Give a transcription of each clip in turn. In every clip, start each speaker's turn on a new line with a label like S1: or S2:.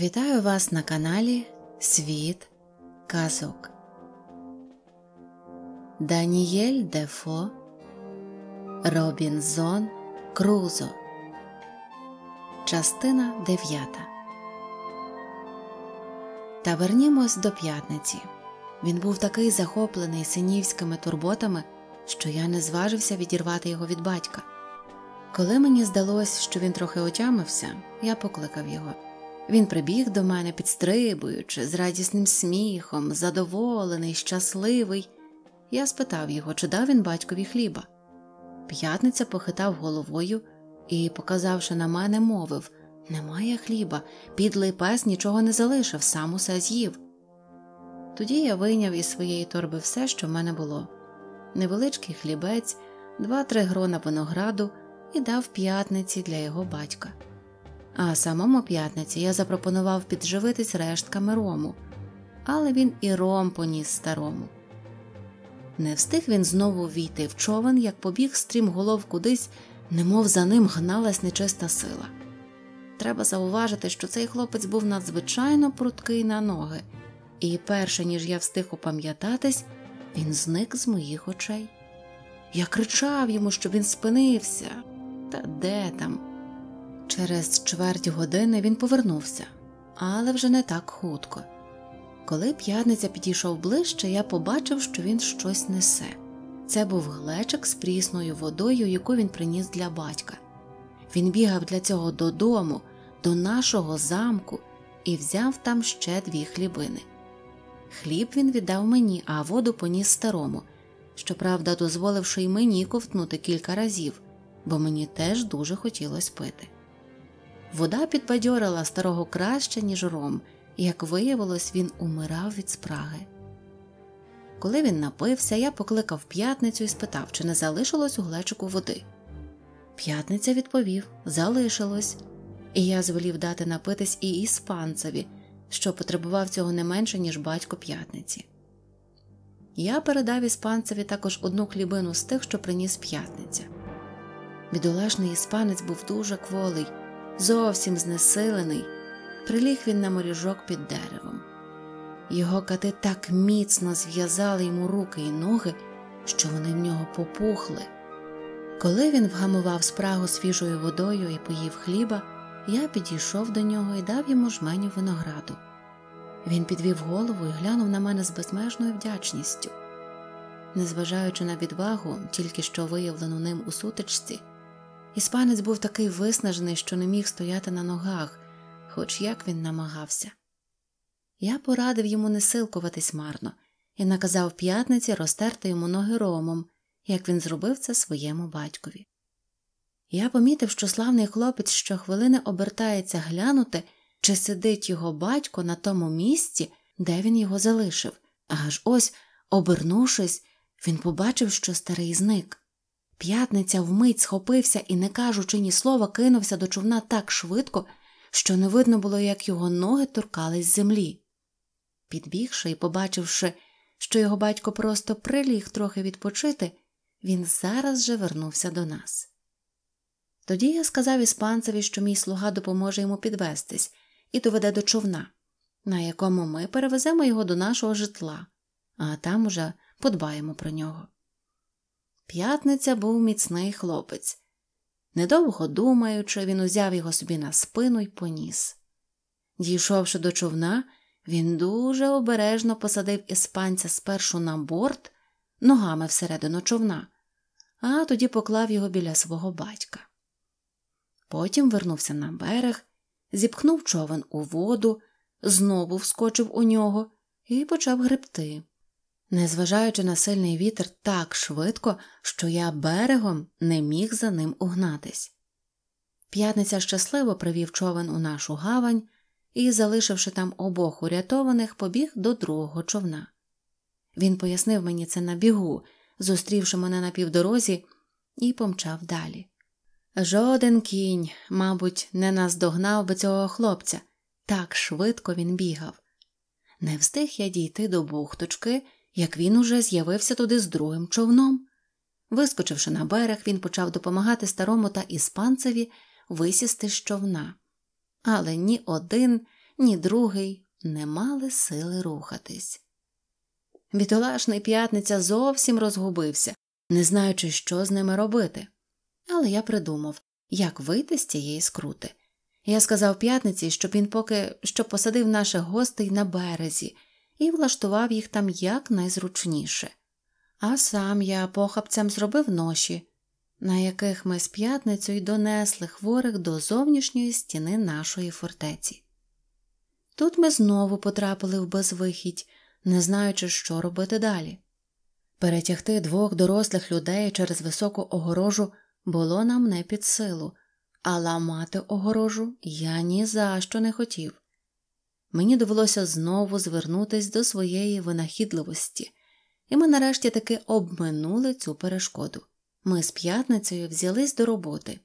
S1: Вітаю вас на каналі Світ Казок. Даніель Дефо Робінзон Крузо. Частина 9. Та вернімось до п'ятниці. Він був такий захоплений синівськими турботами, що я не зважився відірвати його від батька. Коли мені здалось, що він трохи отямився, я покликав його. Він прибіг до мене, підстрибуючи, з радісним сміхом, задоволений, щасливий. Я спитав його, чи дав він батькові хліба. П'ятниця похитав головою і, показавши на мене, мовив Немає хліба, підлий пес нічого не залишив, сам усе з'їв. Тоді я вийняв із своєї торби все, що в мене було невеличкий хлібець, два-три грона винограду і дав п'ятниці для його батька. А самому п'ятниці я запропонував підживитись рештками рому, але він і ром поніс старому. Не встиг він знову війти в човен, як побіг стрімголов кудись, немов за ним гналась нечиста сила. Треба зауважити, що цей хлопець був надзвичайно пруткий на ноги, і, перше ніж я встиг опам'ятатись, він зник з моїх очей. Я кричав йому, щоб він спинився, та де там. Через чверть години він повернувся, але вже не так хутко. Коли п'ятниця підійшов ближче, я побачив, що він щось несе. Це був глечик з прісною водою, яку він приніс для батька. Він бігав для цього додому, до нашого замку, і взяв там ще дві хлібини. Хліб він віддав мені, а воду поніс старому, щоправда, дозволивши й мені ковтнути кілька разів, бо мені теж дуже хотілося пити. Вода підбадьорила старого краще, ніж ром, і, як виявилось, він умирав від спраги. Коли він напився, я покликав п'ятницю і спитав, чи не залишилось у глечику води. П'ятниця відповів залишилось, і я звелів дати напитись і іспанцеві, що потребував цього не менше, ніж батько п'ятниці. Я передав іспанцеві також одну хлібину з тих, що приніс п'ятниця. Бідолашний іспанець був дуже кволий зовсім знесилений, приліг він на моріжок під деревом. Його кати так міцно зв'язали йому руки і ноги, що вони в нього попухли. Коли він вгамував спрагу свіжою водою і поїв хліба, я підійшов до нього і дав йому жменю винограду. Він підвів голову і глянув на мене з безмежною вдячністю. Незважаючи на відвагу, тільки що виявлену ним у сутичці. Іспанець був такий виснажений, що не міг стояти на ногах, хоч як він намагався. Я порадив йому не силкуватись марно і наказав п'ятниці розтерти йому ноги ромом, як він зробив це своєму батькові. Я помітив, що славний хлопець щохвилини обертається глянути, чи сидить його батько на тому місці, де він його залишив, аж ось, обернувшись, він побачив, що старий зник. П'ятниця вмить схопився і, не кажучи ні слова, кинувся до човна так швидко, що не видно було, як його ноги торкались землі. Підбігши і побачивши, що його батько просто приліг трохи відпочити, він зараз же вернувся до нас. Тоді я сказав іспанцеві, що мій слуга допоможе йому підвестись і доведе до човна, на якому ми перевеземо його до нашого житла, а там уже подбаємо про нього. П'ятниця був міцний хлопець. Недовго думаючи, він узяв його собі на спину і поніс. Дійшовши до човна, він дуже обережно посадив іспанця спершу на борт, ногами всередину човна, а тоді поклав його біля свого батька. Потім вернувся на берег, зіпхнув човен у воду, знову вскочив у нього і почав гребти незважаючи на сильний вітер так швидко, що я берегом не міг за ним угнатись. П'ятниця щасливо привів човен у нашу гавань і, залишивши там обох урятованих, побіг до другого човна. Він пояснив мені це на бігу, зустрівши мене на півдорозі, і помчав далі. Жоден кінь, мабуть, не наздогнав би цього хлопця, так швидко він бігав. Не встиг я дійти до бухточки, як він уже з'явився туди з другим човном. Вискочивши на берег, він почав допомагати старому та іспанцеві висісти з човна. Але ні один, ні другий не мали сили рухатись. Бітолашний п'ятниця зовсім розгубився, не знаючи, що з ними робити. Але я придумав, як вийти з цієї скрути. Я сказав п'ятниці, щоб він поки що посадив наших гостей на березі, і влаштував їх там якнайзручніше. А сам я похапцем зробив ноші, на яких ми з п'ятницю й донесли хворих до зовнішньої стіни нашої фортеці. Тут ми знову потрапили в безвихідь, не знаючи, що робити далі. Перетягти двох дорослих людей через високу огорожу було нам не під силу, а ламати огорожу я ні за що не хотів. Мені довелося знову звернутися до своєї винахідливості, і ми нарешті таки обминули цю перешкоду. Ми з п'ятницею взялись до роботи,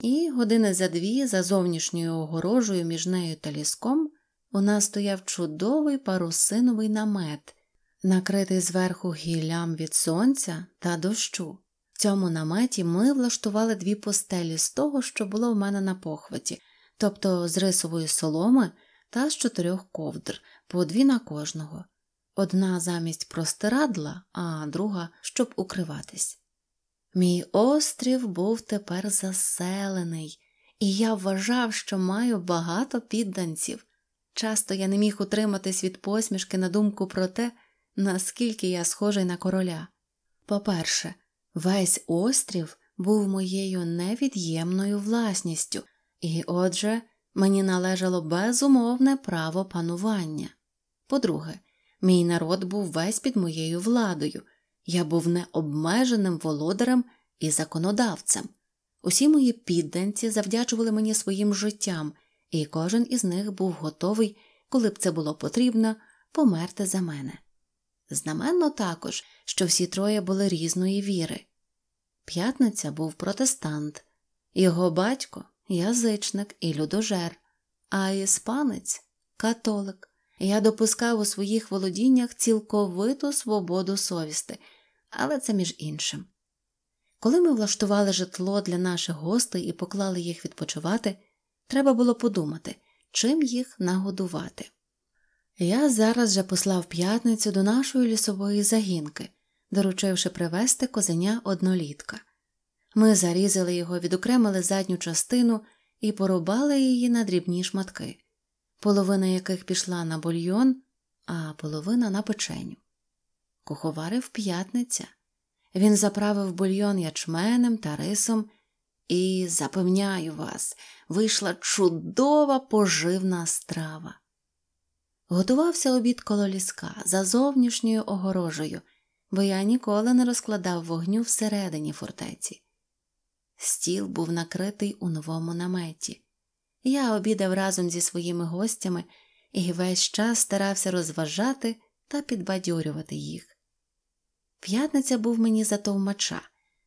S1: і години за дві, за зовнішньою огорожею між нею та ліском, у нас стояв чудовий парусиновий намет, накритий зверху гіллям від сонця та дощу. В цьому наметі ми влаштували дві постелі з того, що було в мене на похваті, тобто з рисової соломи та з чотирьох ковдр, по дві на кожного, одна замість простирадла, а друга щоб укриватись. Мій острів був тепер заселений, і я вважав, що маю багато підданців. Часто я не міг утриматись від посмішки на думку про те, наскільки я схожий на короля. По-перше, весь острів був моєю невід'ємною власністю, і отже, мені належало безумовне право панування. По-друге, мій народ був весь під моєю владою, я був необмеженим володарем і законодавцем. Усі мої підданці завдячували мені своїм життям, і кожен із них був готовий, коли б це було потрібно, померти за мене. Знаменно також, що всі троє були різної віри. П'ятниця був протестант, його батько язичник і людожер, а іспанець католик. Я допускав у своїх володіннях цілковиту свободу совісти, але це між іншим. Коли ми влаштували житло для наших гостей і поклали їх відпочивати, треба було подумати, чим їх нагодувати. Я зараз же послав п'ятницю до нашої лісової загінки, доручивши привезти козеня однолітка. Ми зарізали його, відокремили задню частину і порубали її на дрібні шматки, половина яких пішла на бульйон, а половина на печеню. Куховарив п'ятниця. Він заправив бульйон ячменем та рисом і, запевняю вас, вийшла чудова поживна страва. Готувався обід коло ліска за зовнішньою огорожею, бо я ніколи не розкладав вогню всередині фортеці. Стіл був накритий у новому наметі. Я обідав разом зі своїми гостями і весь час старався розважати та підбадьорювати їх. П'ятниця був мені затовмача,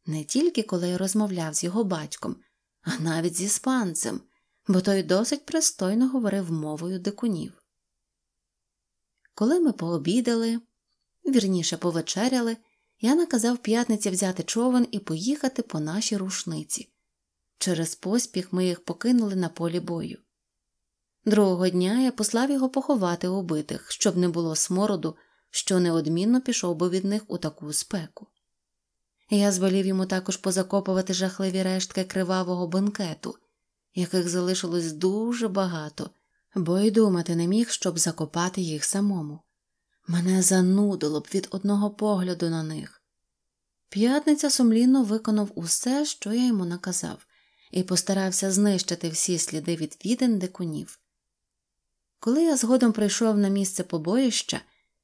S1: не тільки коли я розмовляв з його батьком, а навіть з іспанцем, бо той досить пристойно говорив мовою дикунів. Коли ми пообідали, вірніше повечеряли я наказав п'ятниці взяти човен і поїхати по нашій рушниці. Через поспіх ми їх покинули на полі бою. Другого дня я послав його поховати убитих, щоб не було смороду, що неодмінно пішов би від них у таку спеку. Я звелів йому також позакопувати жахливі рештки кривавого бенкету, яких залишилось дуже багато, бо й думати не міг, щоб закопати їх самому. Мене занудило б від одного погляду на них. П'ятниця сумлінно виконав усе, що я йому наказав, і постарався знищити всі сліди від віден дикунів. Коли я згодом прийшов на місце побоїща,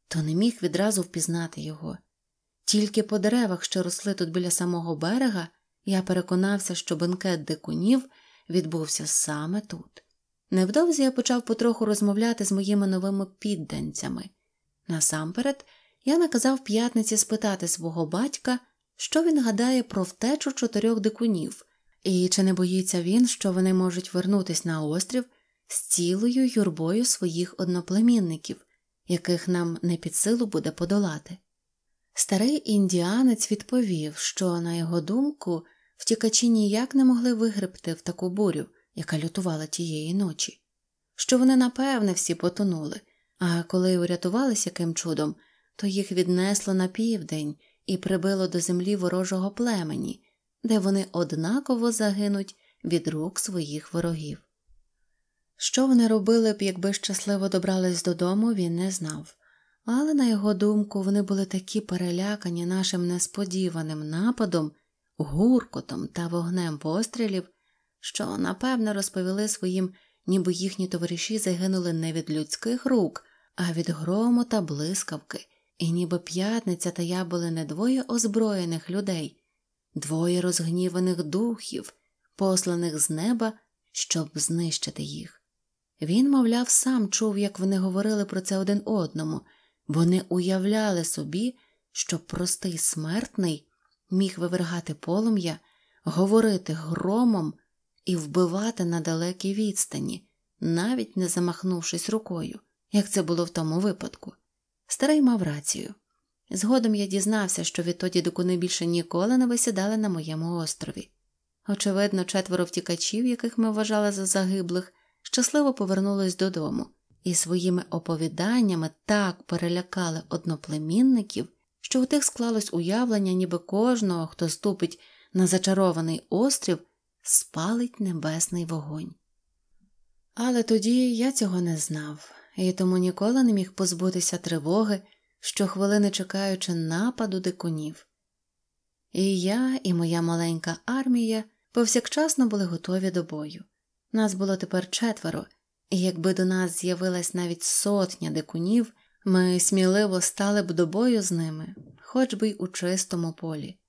S1: то не міг відразу впізнати його. Тільки по деревах, що росли тут біля самого берега, я переконався, що бенкет дикунів відбувся саме тут. Невдовзі я почав потроху розмовляти з моїми новими підданцями. Насамперед, я наказав п'ятниці спитати свого батька, що він гадає про втечу чотирьох дикунів, і чи не боїться він, що вони можуть вернутись на острів з цілою юрбою своїх одноплемінників, яких нам не під силу буде подолати. Старий індіанець відповів, що, на його думку, втікачі ніяк не могли вигребти в таку бурю, яка лютувала тієї ночі, що вони напевне всі потонули а коли урятувались яким чудом, то їх віднесло на південь і прибило до землі ворожого племені, де вони однаково загинуть від рук своїх ворогів. Що вони робили б, якби щасливо добрались додому, він не знав, але, на його думку, вони були такі перелякані нашим несподіваним нападом, гуркотом та вогнем пострілів, що, напевно, розповіли своїм ніби їхні товариші загинули не від людських рук, а від грому та блискавки, і ніби п'ятниця та я були не двоє озброєних людей, двоє розгніваних духів, посланих з неба, щоб знищити їх. Він, мовляв, сам чув, як вони говорили про це один одному, бо не уявляли собі, що простий смертний міг вивергати полум'я, говорити громом і вбивати на далекій відстані, навіть не замахнувшись рукою, як це було в тому випадку. Старий мав рацію. Згодом я дізнався, що відтоді докуни більше ніколи не висідали на моєму острові. Очевидно, четверо втікачів, яких ми вважали за загиблих, щасливо повернулись додому і своїми оповіданнями так перелякали одноплемінників, що у тих склалось уявлення, ніби кожного, хто ступить на зачарований острів, спалить небесний вогонь. Але тоді я цього не знав і тому ніколи не міг позбутися тривоги, щохвилини чекаючи нападу дикунів. І я, і моя маленька армія повсякчасно були готові до бою. Нас було тепер четверо, і якби до нас з'явилась навіть сотня дикунів, ми сміливо стали б до бою з ними, хоч би й у чистому полі.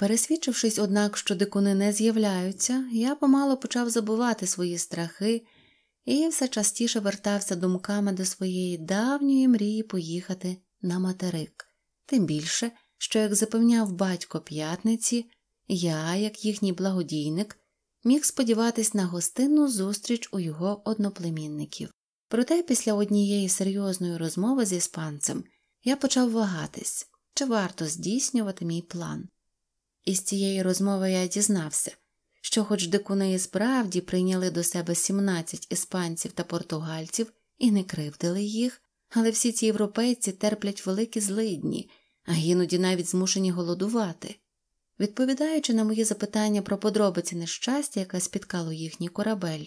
S1: Пересвідчившись, однак, що дикуни не з'являються, я помало почав забувати свої страхи і все частіше вертався думками до своєї давньої мрії поїхати на материк. Тим більше, що, як запевняв батько п'ятниці, я, як їхній благодійник, міг сподіватись на гостинну зустріч у його одноплемінників. Проте після однієї серйозної розмови з іспанцем я почав вагатись, чи варто здійснювати мій план. Із цієї розмови я дізнався, що, хоч дикуни справді прийняли до себе 17 іспанців та португальців і не кривдили їх, але всі ці європейці терплять великі злидні, а іноді навіть змушені голодувати. Відповідаючи на мої запитання про подробиці нещастя, яке спіткало їхній корабель,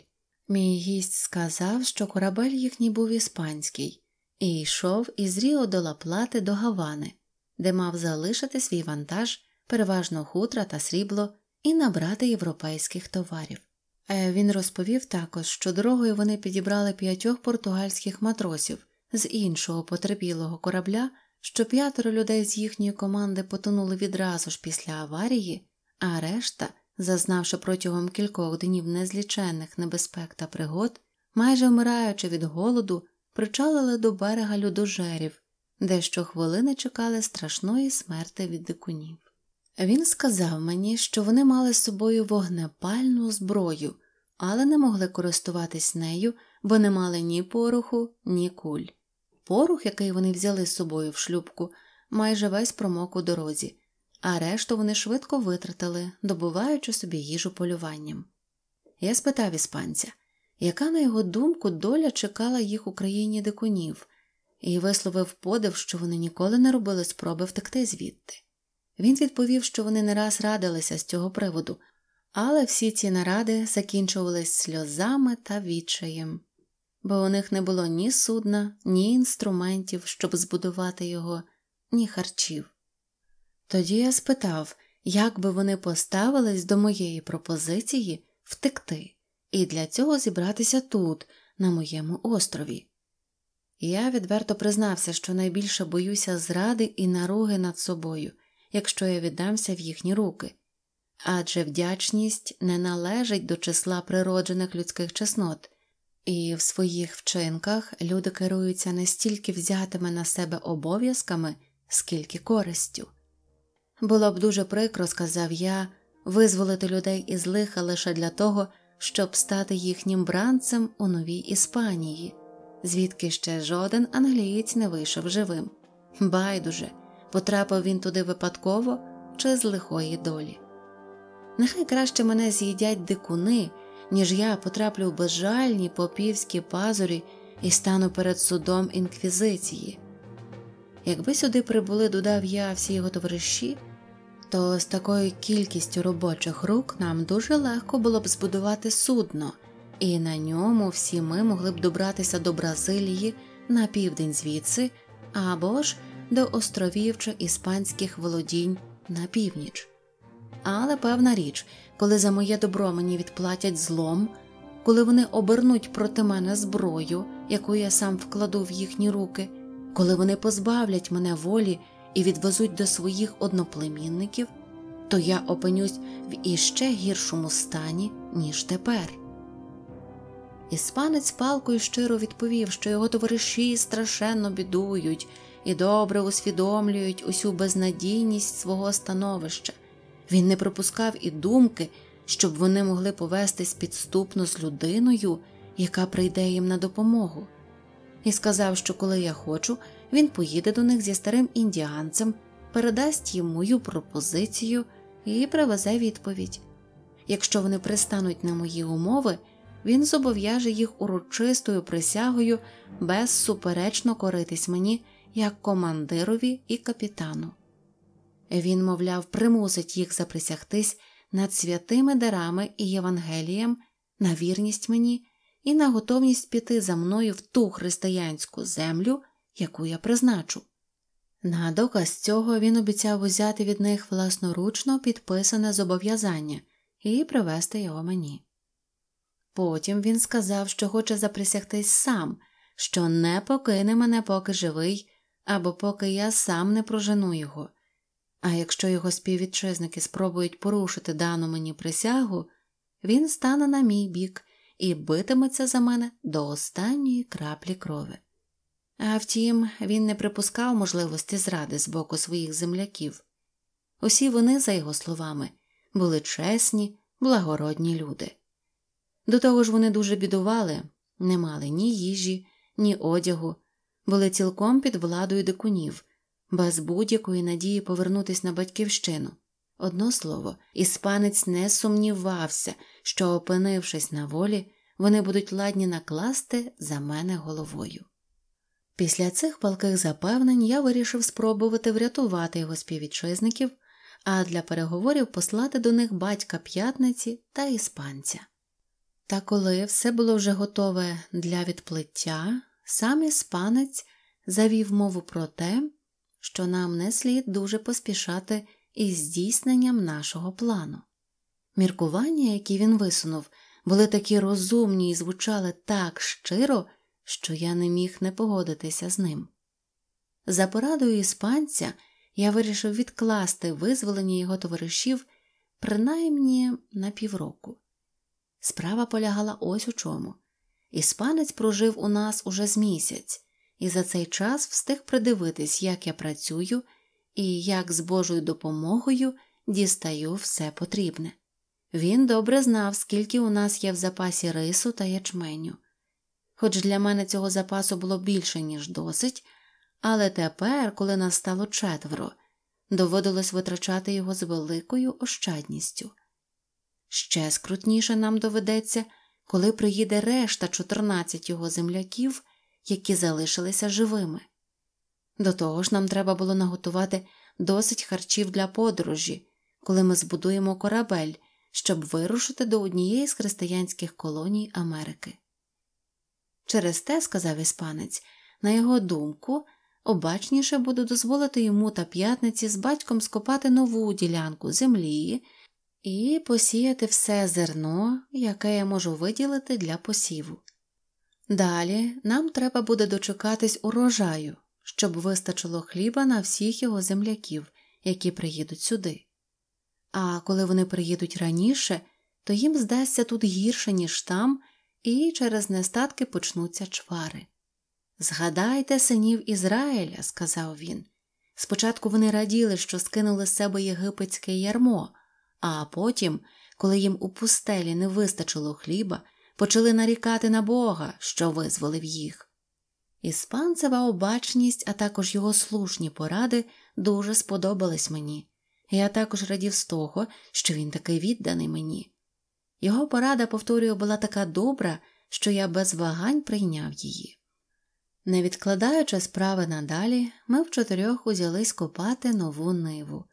S1: мій гість сказав, що корабель їхній був іспанський, і йшов із Ріо до Лаплати до Гавани, де мав залишити свій вантаж переважно хутра та срібло, і набрати європейських товарів. Е, він розповів також, що дорогою вони підібрали п'ятьох португальських матросів з іншого потерпілого корабля, що п'ятеро людей з їхньої команди потонули відразу ж після аварії, а решта, зазнавши протягом кількох днів незлічених небезпек та пригод, майже вмираючи від голоду, причалили до берега людожерів, де щохвилини чекали страшної смерти від дикунів. Він сказав мені, що вони мали з собою вогнепальну зброю, але не могли користуватись нею, бо не мали ні пороху, ні куль. Порох, який вони взяли з собою в шлюбку, майже весь промок у дорозі, а решту вони швидко витратили, добуваючи собі їжу полюванням. Я спитав іспанця, яка, на його думку, доля чекала їх у країні дикунів, і висловив подив, що вони ніколи не робили спроби втекти звідти. Він відповів, що вони не раз радилися з цього приводу, але всі ці наради закінчувались сльозами та відчаєм, бо у них не було ні судна, ні інструментів, щоб збудувати його, ні харчів. Тоді я спитав, як би вони поставились до моєї пропозиції втекти і для цього зібратися тут, на моєму острові. Я відверто признався, що найбільше боюся зради і наруги над собою якщо я віддамся в їхні руки, адже вдячність не належить до числа природжених людських чеснот, і в своїх вчинках люди керуються не стільки взятими на себе обов'язками, скільки користю. Було б дуже прикро, сказав я, визволити людей із лиха лише для того, щоб стати їхнім бранцем у новій Іспанії, звідки ще жоден англієць не вийшов живим. Байдуже потрапив він туди випадково чи з лихої долі. Нехай краще мене з'їдять дикуни, ніж я потраплю в безжальні попівські пазурі і стану перед судом інквізиції. Якби сюди прибули, додав я всі його товариші, то з такою кількістю робочих рук нам дуже легко було б збудувати судно, і на ньому всі ми могли б добратися до Бразилії на південь звідси або ж до островів чи іспанських володінь на північ. Але певна річ, коли за моє добро мені відплатять злом, коли вони обернуть проти мене зброю, яку я сам вкладу в їхні руки, коли вони позбавлять мене волі і відвезуть до своїх одноплемінників, то я опинюсь в іще гіршому стані, ніж тепер. Іспанець палкою щиро відповів, що його товариші страшенно бідують і добре усвідомлюють усю безнадійність свого становища. Він не пропускав і думки, щоб вони могли повестись підступно з людиною, яка прийде їм на допомогу, і сказав, що коли я хочу, він поїде до них зі старим індіанцем, передасть їм мою пропозицію і привезе відповідь. Якщо вони пристануть на мої умови, він зобов'яже їх урочистою присягою безсуперечно коритись мені як командирові і капітану. Він, мовляв, примусить їх заприсягтись над святими дарами і Євангелієм на вірність мені і на готовність піти за мною в ту християнську землю, яку я призначу. На доказ цього він обіцяв узяти від них власноручно підписане зобов'язання і привезти його мені. Потім він сказав, що хоче заприсягтись сам, що не покине мене, поки живий або поки я сам не прожену його, а якщо його співвітчизники спробують порушити дану мені присягу, він стане на мій бік і битиметься за мене до останньої краплі крови. А втім, він не припускав можливості зради з боку своїх земляків. Усі вони, за його словами, були чесні, благородні люди. До того ж вони дуже бідували, не мали ні їжі, ні одягу, були цілком під владою дикунів, без будь-якої надії повернутися на батьківщину. Одно слово, іспанець не сумнівався, що, опинившись на волі, вони будуть ладні накласти за мене головою. Після цих палких запевнень я вирішив спробувати врятувати його співвітчизників, а для переговорів послати до них батька п'ятниці та іспанця. Та коли все було вже готове для відплиття, Сам іспанець завів мову про те, що нам не слід дуже поспішати із здійсненням нашого плану. Міркування, які він висунув, були такі розумні і звучали так щиро, що я не міг не погодитися з ним. За порадою іспанця я вирішив відкласти визволення його товаришів принаймні на півроку. Справа полягала ось у чому. Іспанець прожив у нас уже з місяць, і за цей час встиг придивитись, як я працюю і як з Божою допомогою дістаю все потрібне. Він добре знав, скільки у нас є в запасі рису та ячменю. Хоч для мене цього запасу було більше, ніж досить, але тепер, коли нас стало четверо, доводилось витрачати його з великою ощадністю. Ще скрутніше нам доведеться коли приїде решта 14 його земляків, які залишилися живими. До того ж, нам треба було наготувати досить харчів для подорожі, коли ми збудуємо корабель, щоб вирушити до однієї з християнських колоній Америки. Через те, сказав іспанець, на його думку, обачніше буду дозволити йому та п'ятниці з батьком скопати нову ділянку землі і посіяти все зерно, яке я можу виділити для посіву. Далі нам треба буде дочекатись урожаю, щоб вистачило хліба на всіх його земляків, які приїдуть сюди. А коли вони приїдуть раніше, то їм здасться тут гірше, ніж там, і через нестатки почнуться чвари. Згадайте синів Ізраїля, сказав він. Спочатку вони раділи, що скинули з себе єгипетське ярмо, а потім, коли їм у пустелі не вистачило хліба, почали нарікати на Бога, що визволив їх. Іспанцева обачність, а також його слушні поради дуже сподобались мені, я також радів з того, що він такий відданий мені. Його порада, повторюю, була така добра, що я без вагань прийняв її. Не відкладаючи справи надалі, ми вчотирьох узялись копати нову ниву.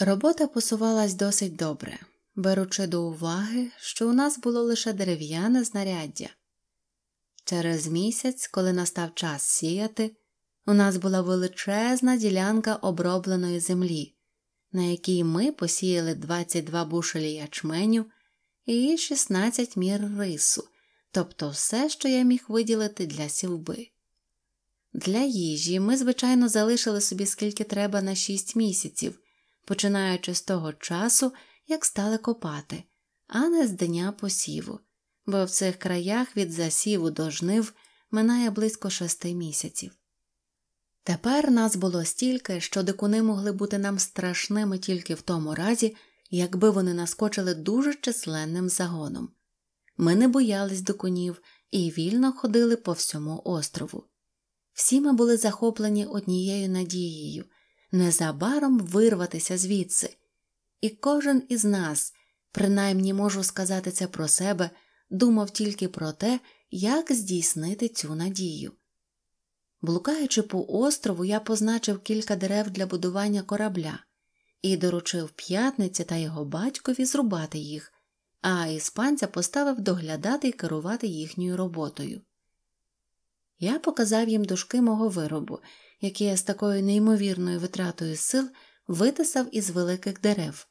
S1: Робота посувалась досить добре, беручи до уваги, що у нас було лише дерев'яне знаряддя. Через місяць, коли настав час сіяти, у нас була величезна ділянка обробленої землі, на якій ми посіяли 22 бушелі ячменю і 16 мір рису, тобто все, що я міг виділити для сівби. Для їжі ми, звичайно, залишили собі скільки треба на 6 місяців починаючи з того часу, як стали копати, а не з дня посіву, бо в цих краях від засіву до жнив минає близько шести місяців. Тепер нас було стільки, що дикуни могли бути нам страшними тільки в тому разі, якби вони наскочили дуже численним загоном. Ми не боялись дикунів і вільно ходили по всьому острову. Всі ми були захоплені однією надією незабаром вирватися звідси. І кожен із нас, принаймні можу сказати це про себе, думав тільки про те, як здійснити цю надію. Блукаючи по острову, я позначив кілька дерев для будування корабля і доручив п'ятниці та його батькові зрубати їх, а іспанця поставив доглядати і керувати їхньою роботою. Я показав їм дужки мого виробу які я з такою неймовірною витратою сил витисав із великих дерев,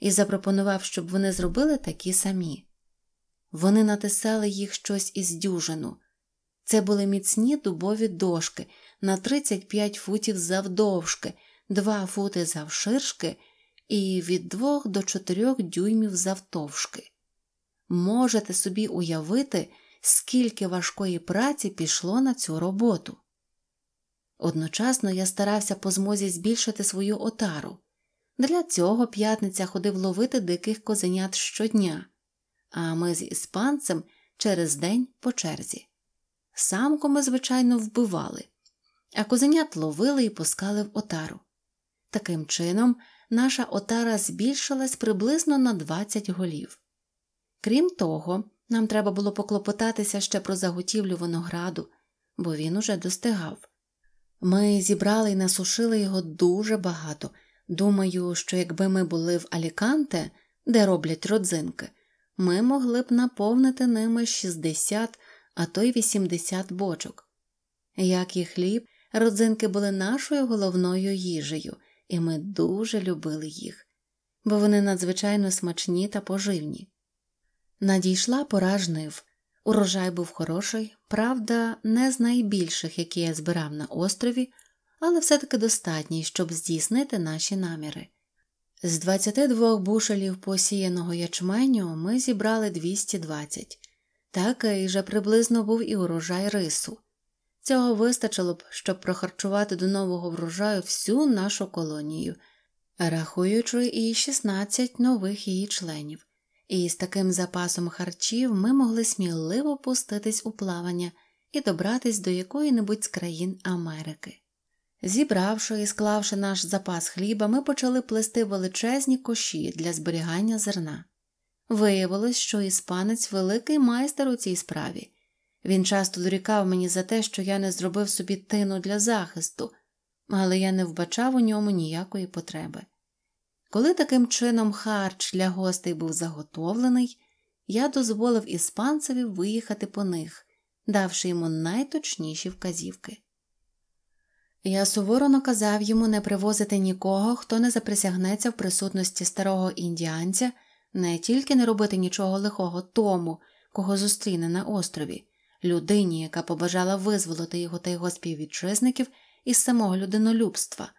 S1: і запропонував, щоб вони зробили такі самі. Вони натисали їх щось із дюжину. Це були міцні дубові дошки на 35 футів завдовжки, 2 фути завширшки і від 2 до 4 дюймів завтовшки. Можете собі уявити, скільки важкої праці пішло на цю роботу. Одночасно я старався по змозі збільшити свою отару. Для цього п'ятниця ходив ловити диких козенят щодня, а ми з іспанцем через день по черзі. Самку ми, звичайно, вбивали, а козенят ловили і пускали в отару. Таким чином, наша отара збільшилась приблизно на 20 голів. Крім того, нам треба було поклопотатися ще про заготівлю винограду, бо він уже достигав. Ми зібрали і насушили його дуже багато. Думаю, що якби ми були в Аліканте, де роблять родзинки, ми могли б наповнити ними 60, а то й 80 бочок. Як і хліб, родзинки були нашою головною їжею, і ми дуже любили їх, бо вони надзвичайно смачні та поживні. Надійшла пора жнив. урожай був хороший, Правда, не з найбільших, які я збирав на острові, але все-таки достатній, щоб здійснити наші наміри. З 22 бушелів посіяного ячменю ми зібрали 220, такий вже приблизно був і урожай рису. Цього вистачило б, щоб прохарчувати до нового врожаю всю нашу колонію, рахуючи і 16 нових її членів. І з таким запасом харчів ми могли сміливо пуститись у плавання і добратись до якої-небудь з країн Америки. Зібравши і склавши наш запас хліба, ми почали плести величезні коші для зберігання зерна. Виявилось, що іспанець великий майстер у цій справі. Він часто дорікав мені за те, що я не зробив собі тину для захисту, але я не вбачав у ньому ніякої потреби. Коли таким чином харч для гостей був заготовлений, я дозволив іспанцеві виїхати по них, давши йому найточніші вказівки. Я суворо наказав йому не привозити нікого, хто не заприсягнеться в присутності старого індіанця, не тільки не робити нічого лихого тому, кого зустріне на острові, людині, яка побажала визволити його та його співвітчизників із самого людинолюбства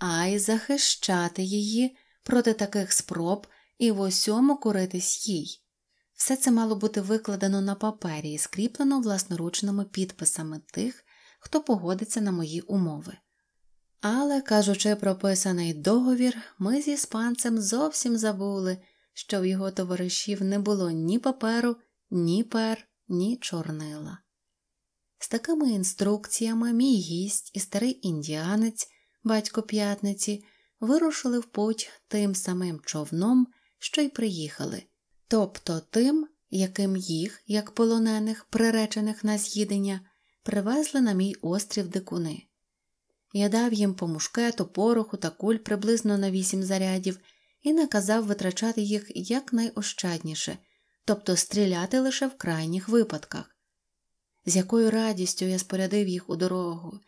S1: а й захищати її проти таких спроб і в усьому коритись їй. Все це мало бути викладено на папері і скріплено власноручними підписами тих, хто погодиться на мої умови. Але, кажучи прописаний договір, ми з іспанцем зовсім забули, що в його товаришів не було ні паперу, ні пер, ні чорнила. З такими інструкціями мій гість і старий індіанець батько п'ятниці, вирушили в путь тим самим човном, що й приїхали, тобто тим, яким їх, як полонених, приречених на з'їдення, привезли на мій острів дикуни. Я дав їм по мушкету, пороху та куль приблизно на вісім зарядів і наказав витрачати їх якнайощадніше, тобто стріляти лише в крайніх випадках. З якою радістю я спорядив їх у дорогу,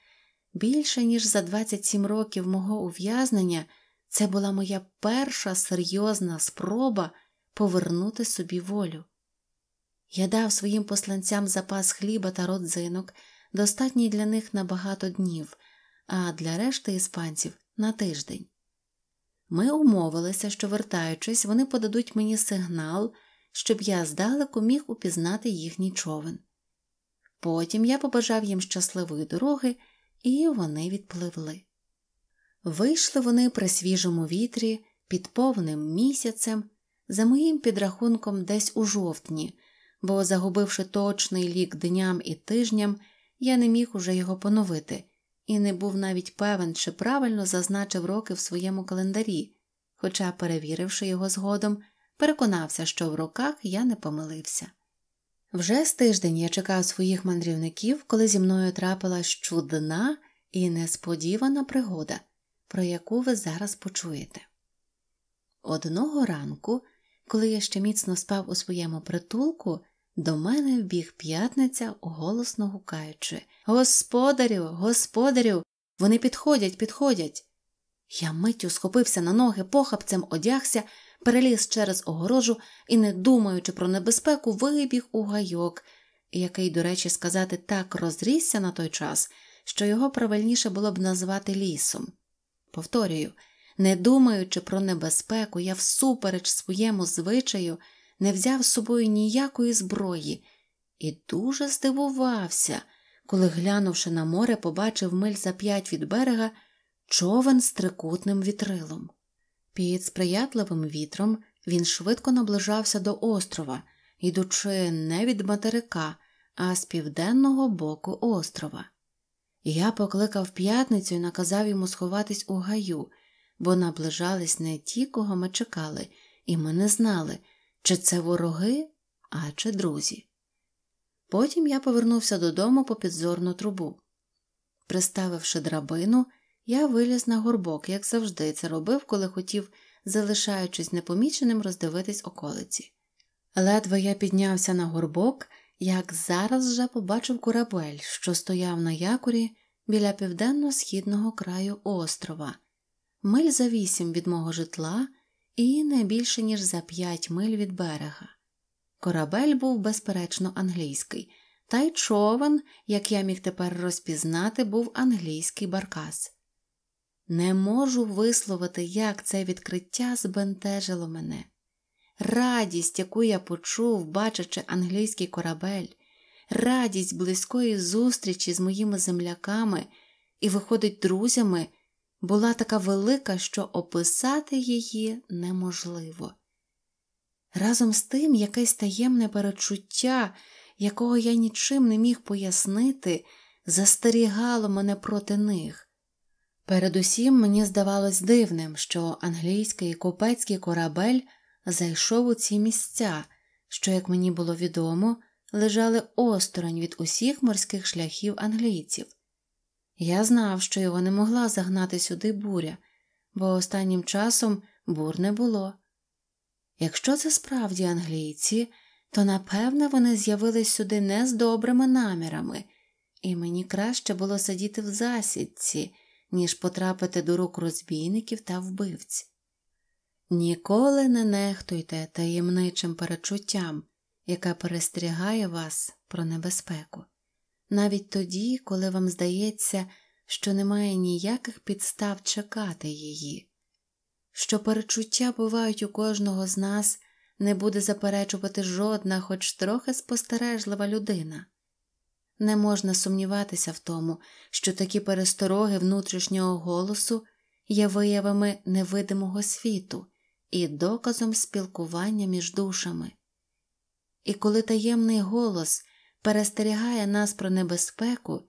S1: Більше ніж за 27 років мого ув'язнення це була моя перша серйозна спроба повернути собі волю. Я дав своїм посланцям запас хліба та родзинок, достатній для них на багато днів, а для решти іспанців на тиждень. Ми умовилися, що, вертаючись, вони подадуть мені сигнал, щоб я здалеку міг упізнати їхній човен. Потім я побажав їм щасливої дороги і вони відпливли. Вийшли вони при свіжому вітрі під повним місяцем, за моїм підрахунком, десь у жовтні, бо, загубивши точний лік дням і тижням, я не міг уже його поновити і не був навіть певен, чи правильно зазначив роки в своєму календарі, хоча, перевіривши його згодом, переконався, що в роках я не помилився. Вже з тиждень я чекав своїх мандрівників, коли зі мною трапилась чудна і несподівана пригода, про яку ви зараз почуєте. Одного ранку, коли я ще міцно спав у своєму притулку, до мене вбіг п'ятниця, голосно гукаючи Господарю, господарю, вони підходять, підходять. Я миттю схопився на ноги, похапцем одягся, переліз через огорожу і, не думаючи про небезпеку, вибіг у гайок, який, до речі, сказати, так розрісся на той час, що його правильніше було б назвати лісом. Повторюю, не думаючи про небезпеку, я всупереч своєму звичаю не взяв з собою ніякої зброї і дуже здивувався, коли, глянувши на море, побачив миль за п'ять від берега човен з трикутним вітрилом. Під сприятливим вітром він швидко наближався до острова, ідучи не від материка, а з південного боку острова. Я покликав п'ятницю і наказав йому сховатись у гаю, бо наближались не ті, кого ми чекали, і ми не знали, чи це вороги, а чи друзі. Потім я повернувся додому по підзорну трубу. Приставивши драбину, я виліз на горбок, як завжди, це робив, коли хотів, залишаючись непоміченим, роздивитись околиці. Ледве я піднявся на горбок, як зараз вже побачив корабель, що стояв на якорі біля південно-східного краю острова, миль за вісім від мого житла і не більше, ніж за п'ять миль від берега. Корабель був, безперечно, англійський, та й човен, як я міг тепер розпізнати, був англійський баркас. Не можу висловити, як це відкриття збентежило мене. Радість, яку я почув, бачачи англійський корабель, радість близької зустрічі з моїми земляками і, виходить, друзями, була така велика, що описати її неможливо. Разом з тим якесь таємне перечуття, якого я нічим не міг пояснити, застерігало мене проти них. Передусім мені здавалось дивним, що англійський купецький корабель зайшов у ці місця, що, як мені було відомо, лежали осторонь від усіх морських шляхів англійців. Я знав, що його не могла загнати сюди буря, бо останнім часом бур не було. Якщо це справді англійці, то напевне вони з'явились сюди не з добрими намірами, і мені краще було сидіти в засідці ніж потрапити до рук розбійників та вбивців. Ніколи не нехтуйте таємничим перечуттям, яке перестрягає вас про небезпеку, навіть тоді, коли вам здається, що немає ніяких підстав чекати її, що перечуття бувають у кожного з нас, не буде заперечувати жодна, хоч трохи спостережлива людина. Не можна сумніватися в тому, що такі перестороги внутрішнього голосу є виявами невидимого світу і доказом спілкування між душами. І коли таємний голос перестерігає нас про небезпеку,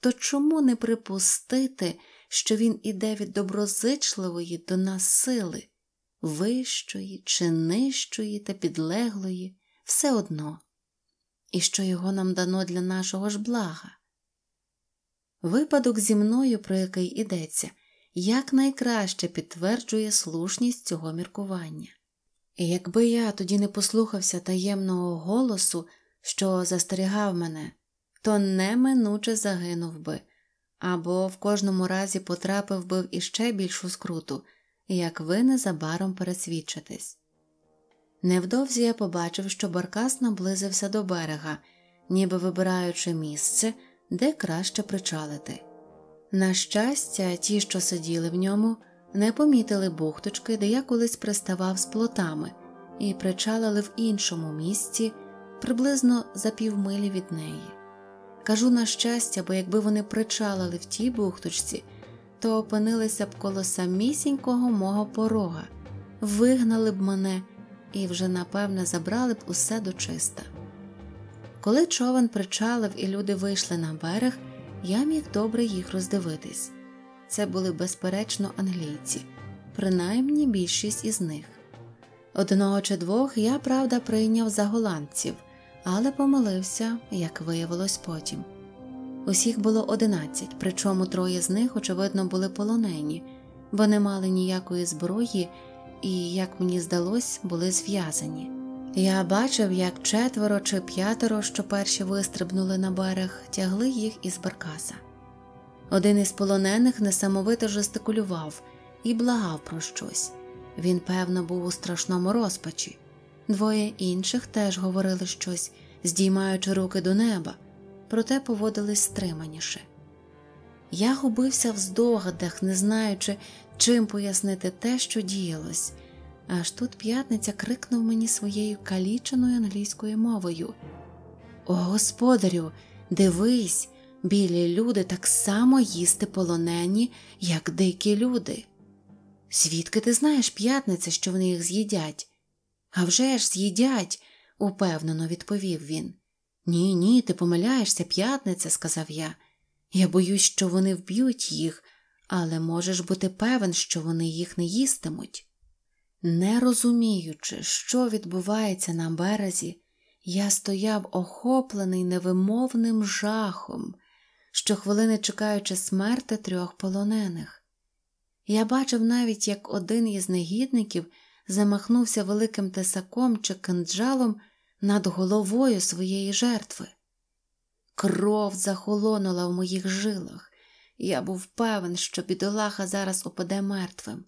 S1: то чому не припустити, що він іде від доброзичливої до нас сили, вищої чи нижчої та підлеглої, все одно? і що його нам дано для нашого ж блага. Випадок зі мною, про який йдеться, якнайкраще підтверджує слушність цього міркування. І якби я тоді не послухався таємного голосу, що застерігав мене, то неминуче загинув би, або в кожному разі потрапив би в іще більшу скруту, як ви незабаром пересвідчитесь. Невдовзі я побачив, що баркас наблизився до берега, ніби вибираючи місце, де краще причалити. На щастя, ті, що сиділи в ньому, не помітили бухточки, де я колись приставав з плотами, і причалили в іншому місці приблизно за півмилі від неї. Кажу на щастя, бо якби вони причалили в тій бухточці, то опинилися б коло самісінького мого порога, вигнали б мене і вже, напевне, забрали б усе дочиста. Коли човен причалив і люди вийшли на берег, я міг добре їх роздивитись це були, безперечно, англійці, принаймні більшість із них. Одного чи двох я, правда, прийняв за голландців, але помилився, як виявилось потім. Усіх було одинадцять, причому троє з них, очевидно, були полонені, бо не мали ніякої зброї і, як мені здалось, були зв'язані. Я бачив, як четверо чи п'ятеро, що перші вистрибнули на берег, тягли їх із баркаса. Один із полонених несамовито жестикулював і благав про щось. Він, певно, був у страшному розпачі. Двоє інших теж говорили щось, здіймаючи руки до неба, проте поводились стриманіше. Я губився в здогадах, не знаючи, чим пояснити те, що діялось. Аж тут п'ятниця крикнув мені своєю каліченою англійською мовою: О, господарю, дивись, білі люди так само їсти полонені, як дикі люди. Звідки ти знаєш, п'ятниця, що вони їх з'їдять? «А вже ж з'їдять, упевнено відповів він. Ні, ні, ти помиляєшся, п'ятниця, сказав я. Я боюсь, що вони вб'ють їх, але можеш бути певен, що вони їх не їстимуть. Не розуміючи, що відбувається на березі, я стояв охоплений невимовним жахом, щохвилини чекаючи смерти трьох полонених. Я бачив навіть, як один із негідників замахнувся великим тесаком чи кинджалом над головою своєї жертви. Кров захолонула в моїх жилах. Я був певен, що бідолаха зараз опаде мертвим.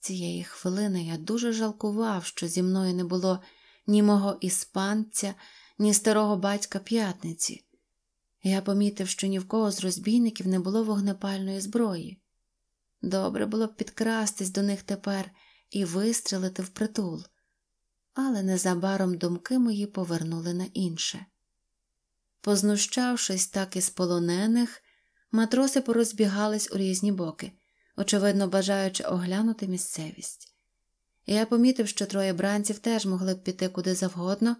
S1: Цієї хвилини я дуже жалкував, що зі мною не було ні мого іспанця, ні старого батька п'ятниці. Я помітив, що ні в кого з розбійників не було вогнепальної зброї. Добре було б підкрастись до них тепер і вистрілити в притул. але незабаром думки мої повернули на інше. Познущавшись так із полонених, Матроси порозбігались у різні боки, очевидно бажаючи оглянути місцевість. Я помітив, що троє бранців теж могли б піти куди завгодно,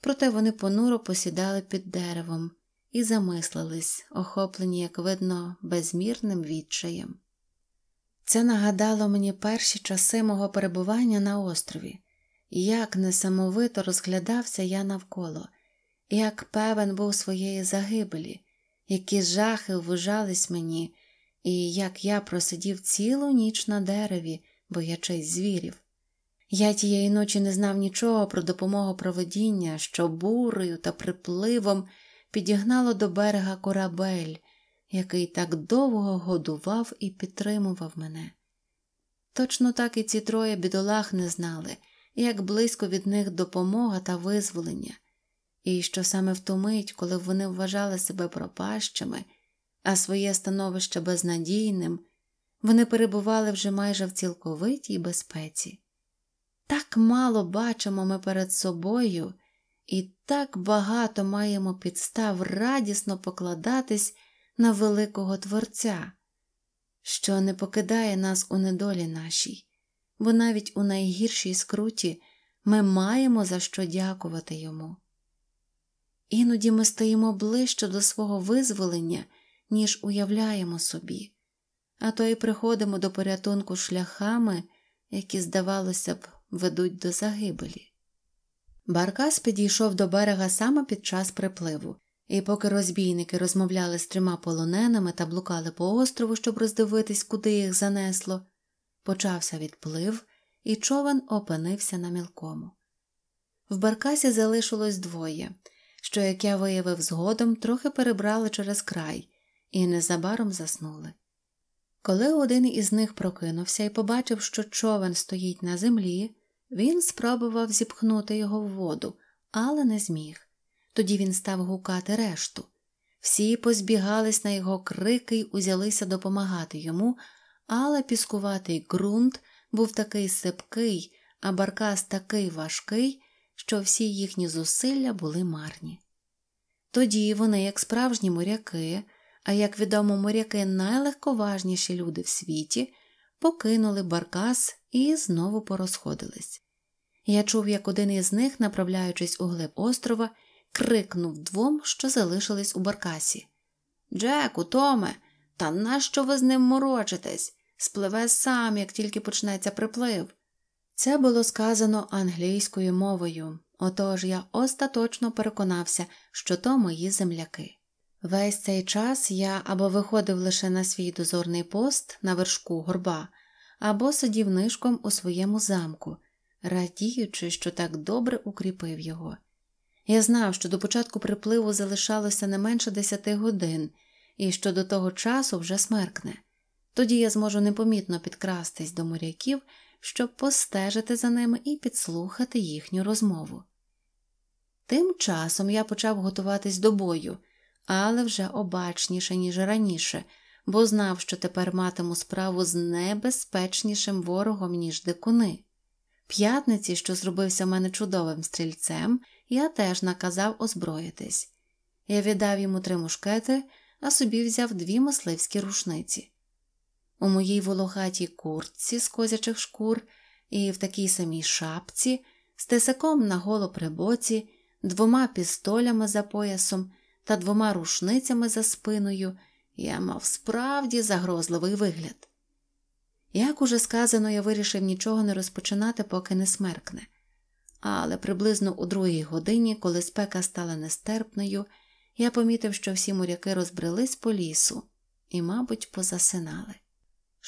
S1: проте вони понуро посідали під деревом і замислились, охоплені, як видно, безмірним відчаєм. Це нагадало мені перші часи мого перебування на острові, як несамовито розглядався я навколо, як певен був своєї загибелі які жахи вважались мені, і як я просидів цілу ніч на дереві, боячись звірів. Я тієї ночі не знав нічого про допомогу проведіння, що бурею та припливом підігнало до берега корабель, який так довго годував і підтримував мене. Точно так і ці троє бідолах не знали, як близько від них допомога та визволення і що саме в ту мить, коли вони вважали себе пропащими, а своє становище безнадійним, вони перебували вже майже в цілковитій безпеці. Так мало бачимо ми перед собою і так багато маємо підстав радісно покладатись на великого Творця, що не покидає нас у недолі нашій, бо навіть у найгіршій скруті ми маємо за що дякувати йому. Іноді ми стоїмо ближче до свого визволення, ніж уявляємо собі, а то й приходимо до порятунку шляхами, які, здавалося б, ведуть до загибелі. Баркас підійшов до берега саме під час припливу, і поки розбійники розмовляли з трьома полоненими та блукали по острову, щоб роздивитись, куди їх занесло, почався відплив, і човен опинився на мілкому. В баркасі залишилось двоє що, як я виявив згодом, трохи перебрали через край і незабаром заснули. Коли один із них прокинувся і побачив, що човен стоїть на землі, він спробував зіпхнути його в воду, але не зміг. Тоді він став гукати решту. Всі позбігались на його крики й узялися допомагати йому, але піскуватий ґрунт був такий сипкий, а баркас такий важкий, що всі їхні зусилля були марні. Тоді вони, як справжні моряки, а як відомо, моряки найлегковажніші люди в світі, покинули баркас і знову порозходились. Я чув, як один із них, направляючись у глиб острова, крикнув двом, що залишились у баркасі Джеку, Томе, та нащо ви з ним морочитесь? Спливе сам, як тільки почнеться приплив. Це було сказано англійською мовою, отож я остаточно переконався, що то мої земляки. Весь цей час я або виходив лише на свій дозорний пост на вершку горба, або сидів нишком у своєму замку, радіючи, що так добре укріпив його. Я знав, що до початку припливу залишалося не менше десяти годин і що до того часу вже смеркне, тоді я зможу непомітно підкрастись до моряків щоб постежити за ними і підслухати їхню розмову. Тим часом я почав готуватись до бою, але вже обачніше, ніж раніше, бо знав, що тепер матиму справу з небезпечнішим ворогом, ніж дикуни. П'ятниці, що зробився в мене чудовим стрільцем, я теж наказав озброїтись. Я віддав йому три мушкети, а собі взяв дві мисливські рушниці. У моїй вологатій куртці з козячих шкур і в такій самій шапці, з тисаком на голоприбоці, двома пістолями за поясом та двома рушницями за спиною, я мав справді загрозливий вигляд. Як уже сказано, я вирішив нічого не розпочинати, поки не смеркне. Але приблизно у другій годині, коли спека стала нестерпною, я помітив, що всі моряки розбрелись по лісу і, мабуть, позасинали.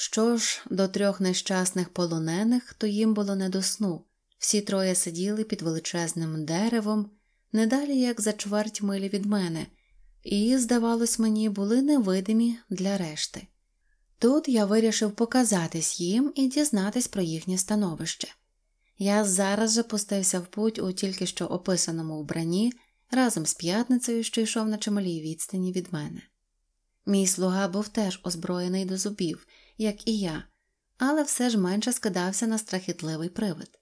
S1: Що ж, до трьох нещасних полонених, то їм було не до сну. Всі троє сиділи під величезним деревом, не далі як за чверть милі від мене, і, здавалось мені, були невидимі для решти. Тут я вирішив показатись їм і дізнатись про їхнє становище. Я зараз же пустився в путь у тільки що описаному вбранні разом з п'ятницею, що йшов на чималій відстані від мене. Мій слуга був теж озброєний до зубів як і я, але все ж менше скидався на страхітливий привид.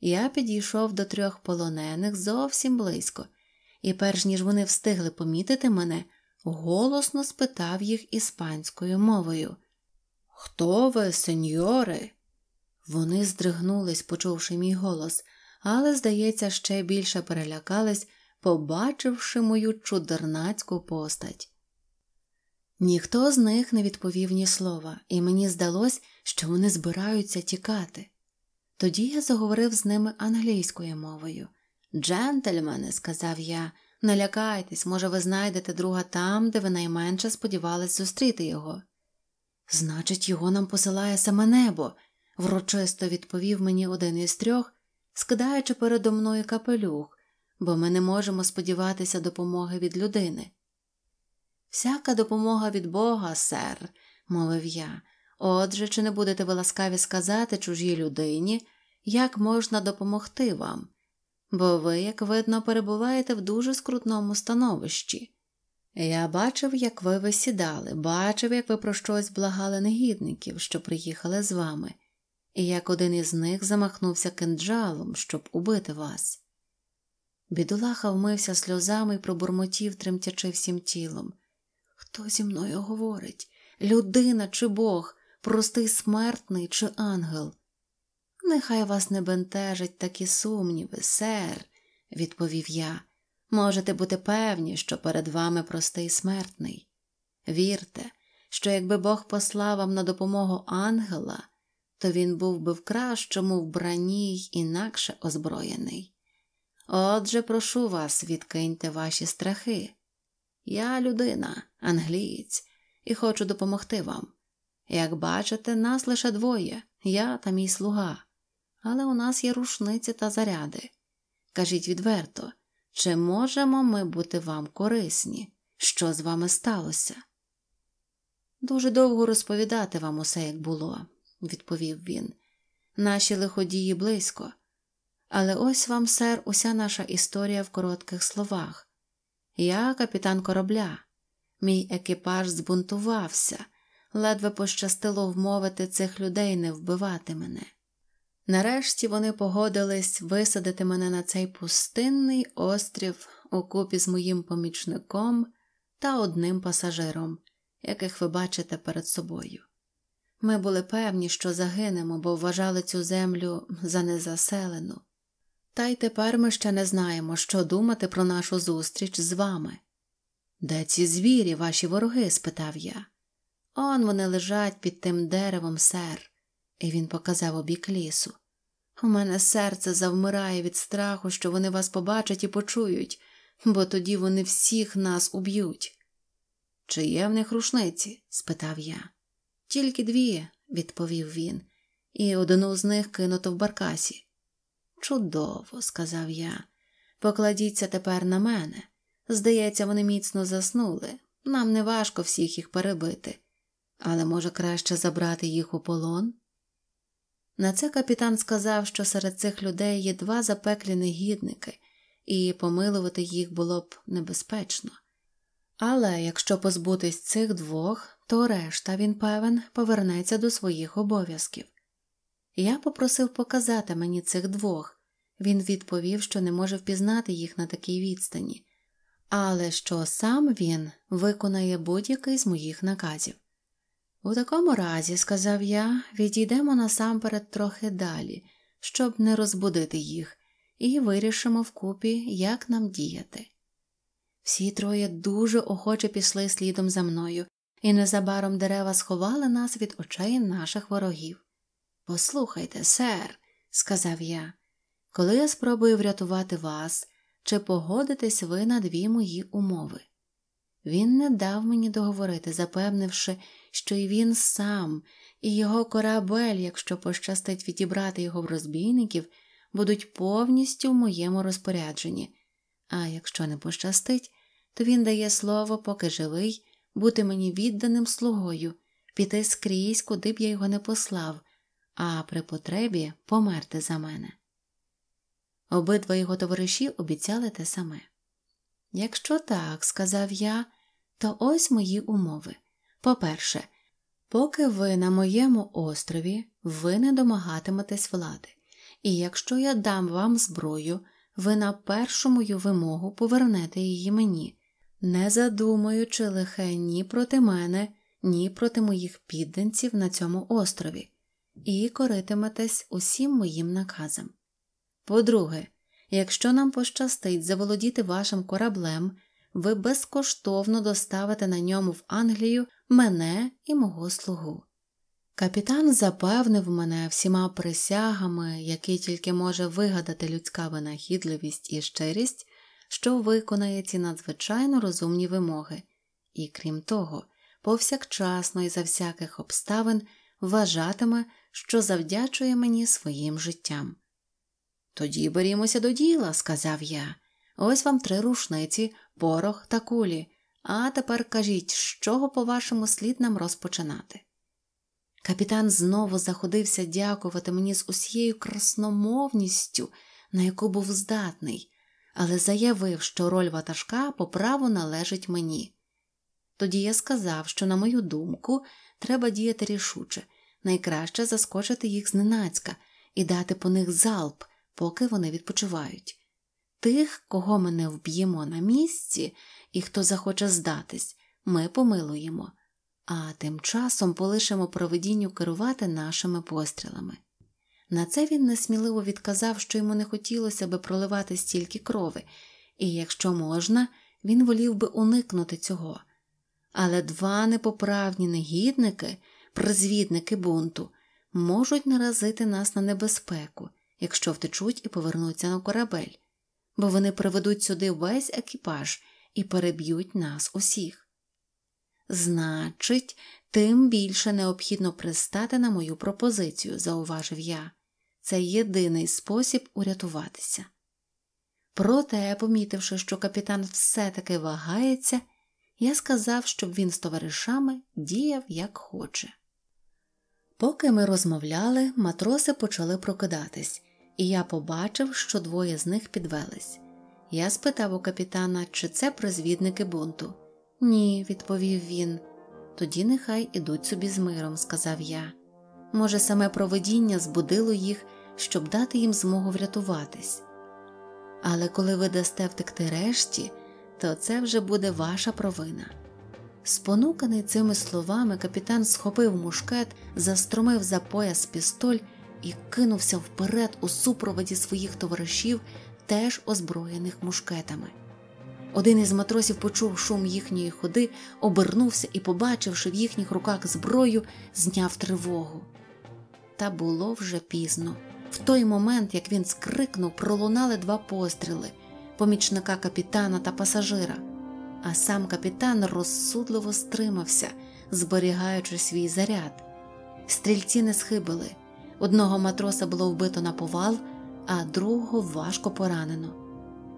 S1: Я підійшов до трьох полонених зовсім близько, і, перш ніж вони встигли помітити мене, голосно спитав їх іспанською мовою Хто ви, сеньори? Вони здригнулись, почувши мій голос, але, здається, ще більше перелякались, побачивши мою чудернацьку постать. Ніхто з них не відповів ні слова, і мені здалось, що вони збираються тікати. Тоді я заговорив з ними англійською мовою. Джентльмени, сказав я, не лякайтесь, може, ви знайдете друга там, де ви найменше сподівались зустріти його. Значить, його нам посилає саме небо, врочисто відповів мені один із трьох, скидаючи передо мною капелюх, бо ми не можемо сподіватися допомоги від людини. Всяка допомога від Бога, сер, мовив я. Отже, чи не будете ви ласкаві сказати чужій людині, як можна допомогти вам? Бо ви, як видно, перебуваєте в дуже скрутному становищі. Я бачив, як ви висідали, бачив, як ви про щось благали негідників, що приїхали з вами, і як один із них замахнувся кинджалом, щоб убити вас. Бідулаха вмився сльозами і пробурмотів, тремтячи всім тілом. Хто зі мною говорить? Людина чи Бог, простий смертний чи ангел? Нехай вас не бентежать такі сумніви, сер, відповів я. Можете бути певні, що перед вами простий смертний. Вірте, що якби Бог послав вам на допомогу ангела, то він був би в кращому вбранні й інакше озброєний. Отже, прошу вас, відкиньте ваші страхи, я людина, англієць, і хочу допомогти вам. Як бачите, нас лише двоє, я та мій слуга, але у нас є рушниці та заряди. Кажіть відверто, чи можемо ми бути вам корисні? Що з вами сталося? Дуже довго розповідати вам усе, як було, відповів він. Наші лиходії близько. Але ось вам, сер, уся наша історія в коротких словах. Я капітан корабля. Мій екіпаж збунтувався, ледве пощастило вмовити цих людей не вбивати мене. Нарешті вони погодились висадити мене на цей пустинний острів окупі з моїм помічником та одним пасажиром, яких ви бачите перед собою. Ми були певні, що загинемо, бо вважали цю землю за незаселену. Та й тепер ми ще не знаємо, що думати про нашу зустріч з вами. Де ці звірі, ваші вороги? спитав я. Он вони лежать під тим деревом, сер, і він показав обік лісу. У мене серце завмирає від страху, що вони вас побачать і почують, бо тоді вони всіх нас уб'ють. Чи є в них рушниці? спитав я. Тільки дві, відповів він, і одну з них кинуто в баркасі. Чудово, сказав я. Покладіться тепер на мене. Здається, вони міцно заснули. Нам не важко всіх їх перебити, але може краще забрати їх у полон. На це капітан сказав, що серед цих людей є два запеклі негідники, і помилувати їх було б небезпечно. Але якщо позбутись цих двох, то решта він певен повернеться до своїх обов'язків. Я попросив показати мені цих двох. Він відповів, що не може впізнати їх на такій відстані, але що сам він виконає будь-який з моїх наказів. У такому разі, сказав я, відійдемо насамперед трохи далі, щоб не розбудити їх, і вирішимо вкупі, як нам діяти. Всі троє дуже охоче пішли слідом за мною, і незабаром дерева сховали нас від очей наших ворогів. Послухайте, сер, сказав я, коли я спробую врятувати вас, чи погодитесь ви на дві мої умови. Він не дав мені договорити, запевнивши, що і він сам, і його корабель, якщо пощастить відібрати його в розбійників, будуть повністю в моєму розпорядженні, а якщо не пощастить, то він дає слово, поки живий, бути мені відданим слугою, піти скрізь, куди б я його не послав а при потребі померти за мене. Обидва його товариші обіцяли те саме. Якщо так, сказав я, то ось мої умови. По-перше, поки ви на моєму острові, ви не домагатиметесь влади, і якщо я дам вам зброю, ви на першу мою вимогу повернете її мені, не задумуючи лихе ні проти мене, ні проти моїх підданців на цьому острові і коритиметесь усім моїм наказам. По-друге, якщо нам пощастить заволодіти вашим кораблем, ви безкоштовно доставите на ньому в Англію мене і мого слугу. Капітан запевнив мене всіма присягами, які тільки може вигадати людська винахідливість і щирість, що виконає ці надзвичайно розумні вимоги, і крім того, повсякчасно і за всяких обставин вважатиме, що завдячує мені своїм життям. Тоді берімося до діла, сказав я. Ось вам три рушниці, порох та кулі. А тепер кажіть, з чого, по вашому, слід нам розпочинати? Капітан знову заходився дякувати мені з усією красномовністю, на яку був здатний, але заявив, що роль ватажка по праву належить мені. Тоді я сказав, що, на мою думку, треба діяти рішуче найкраще заскочити їх зненацька і дати по них залп, поки вони відпочивають. Тих, кого ми не вб'ємо на місці і хто захоче здатись, ми помилуємо, а тим часом полишимо проведінню керувати нашими пострілами. На це він несміливо відказав, що йому не хотілося би проливати стільки крови, і, якщо можна, він волів би уникнути цього. Але два непоправні негідники призвідники бунту, можуть наразити нас на небезпеку, якщо втечуть і повернуться на корабель, бо вони приведуть сюди весь екіпаж і переб'ють нас усіх. Значить, тим більше необхідно пристати на мою пропозицію, зауважив я. Це єдиний спосіб урятуватися. Проте, помітивши, що капітан все таки вагається, я сказав, щоб він з товаришами діяв як хоче. Поки ми розмовляли, матроси почали прокидатись, і я побачив, що двоє з них підвелись. Я спитав у капітана, чи це призвідники бунту. Ні, відповів він. Тоді нехай ідуть собі з миром, сказав я. Може, саме проведіння збудило їх, щоб дати їм змогу врятуватись. Але коли ви дасте втекти решті, то це вже буде ваша провина. Спонуканий цими словами, капітан схопив мушкет, застромив за пояс пістоль і кинувся вперед у супроводі своїх товаришів, теж озброєних мушкетами. Один із матросів почув шум їхньої ходи, обернувся і, побачивши в їхніх руках зброю, зняв тривогу. Та було вже пізно. В той момент, як він скрикнув, пролунали два постріли помічника капітана та пасажира а сам капітан розсудливо стримався, зберігаючи свій заряд. Стрільці не схибили. Одного матроса було вбито на повал, а другого важко поранено.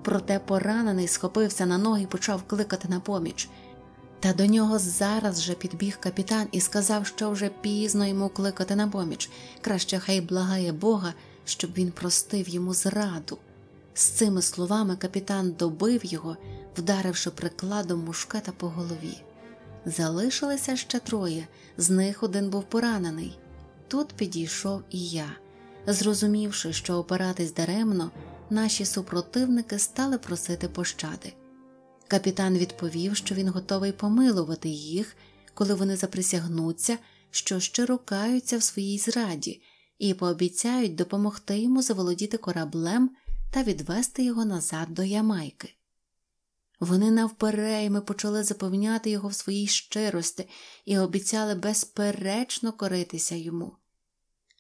S1: Проте поранений схопився на ноги і почав кликати на поміч. Та до нього зараз же підбіг капітан і сказав, що вже пізно йому кликати на поміч. Краще хай благає Бога, щоб він простив йому зраду. З цими словами капітан добив його, вдаривши прикладом мушкета по голові. Залишилися ще троє, з них один був поранений. Тут підійшов і я. Зрозумівши, що опиратись даремно, наші супротивники стали просити пощади. Капітан відповів, що він готовий помилувати їх, коли вони заприсягнуться, що щиро каються в своїй зраді, і пообіцяють допомогти йому заволодіти кораблем та відвести його назад до Ямайки. Вони навперейми почали запевняти його в своїй щирості і обіцяли безперечно коритися йому.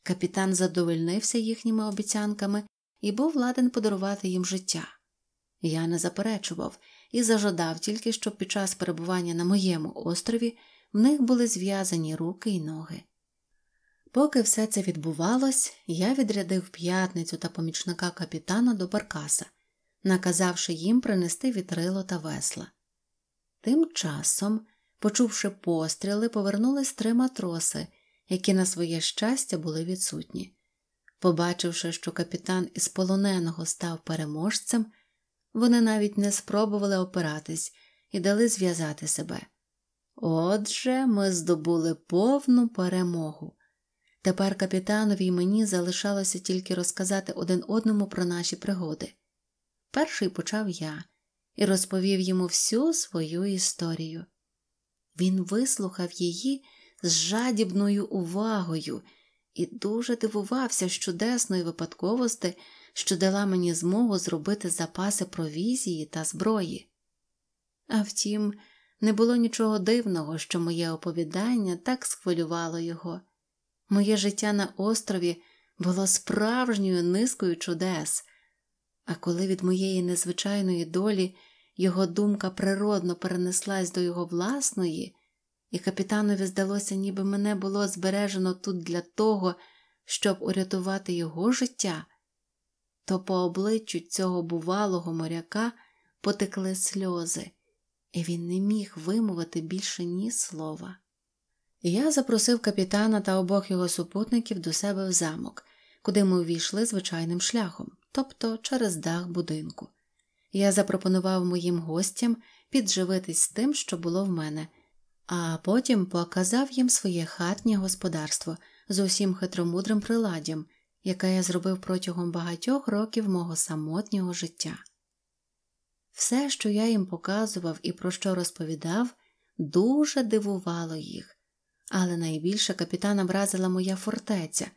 S1: Капітан задовольнився їхніми обіцянками і був ладен подарувати їм життя. Я не заперечував і зажадав тільки, щоб під час перебування на моєму острові в них були зв'язані руки і ноги. Поки все це відбувалось, я відрядив п'ятницю та помічника капітана до Баркаса – наказавши їм принести вітрило та весла. Тим часом, почувши постріли, повернулись три матроси, які, на своє щастя, були відсутні. Побачивши, що капітан із полоненого став переможцем, вони навіть не спробували опиратись і дали зв'язати себе. Отже, ми здобули повну перемогу. Тепер капітанові і мені залишалося тільки розказати один одному про наші пригоди. Перший почав я і розповів йому всю свою історію. Він вислухав її з жадібною увагою і дуже дивувався з чудесної випадковості, що дала мені змогу зробити запаси провізії та зброї. А втім, не було нічого дивного, що моє оповідання так схвилювало його. Моє життя на острові було справжньою низкою чудес. А коли від моєї незвичайної долі його думка природно перенеслась до його власної, і капітанові здалося, ніби мене було збережено тут для того, щоб урятувати його життя, то по обличчю цього бувалого моряка потекли сльози, і він не міг вимовити більше ні слова. Я запросив капітана та обох його супутників до себе в замок, куди ми увійшли звичайним шляхом тобто через дах будинку. Я запропонував моїм гостям підживитись тим, що було в мене, а потім показав їм своє хатнє господарство з усім хитромудрим приладдям, яке я зробив протягом багатьох років мого самотнього життя. Все, що я їм показував і про що розповідав, дуже дивувало їх, але найбільше капітана вразила моя фортеця,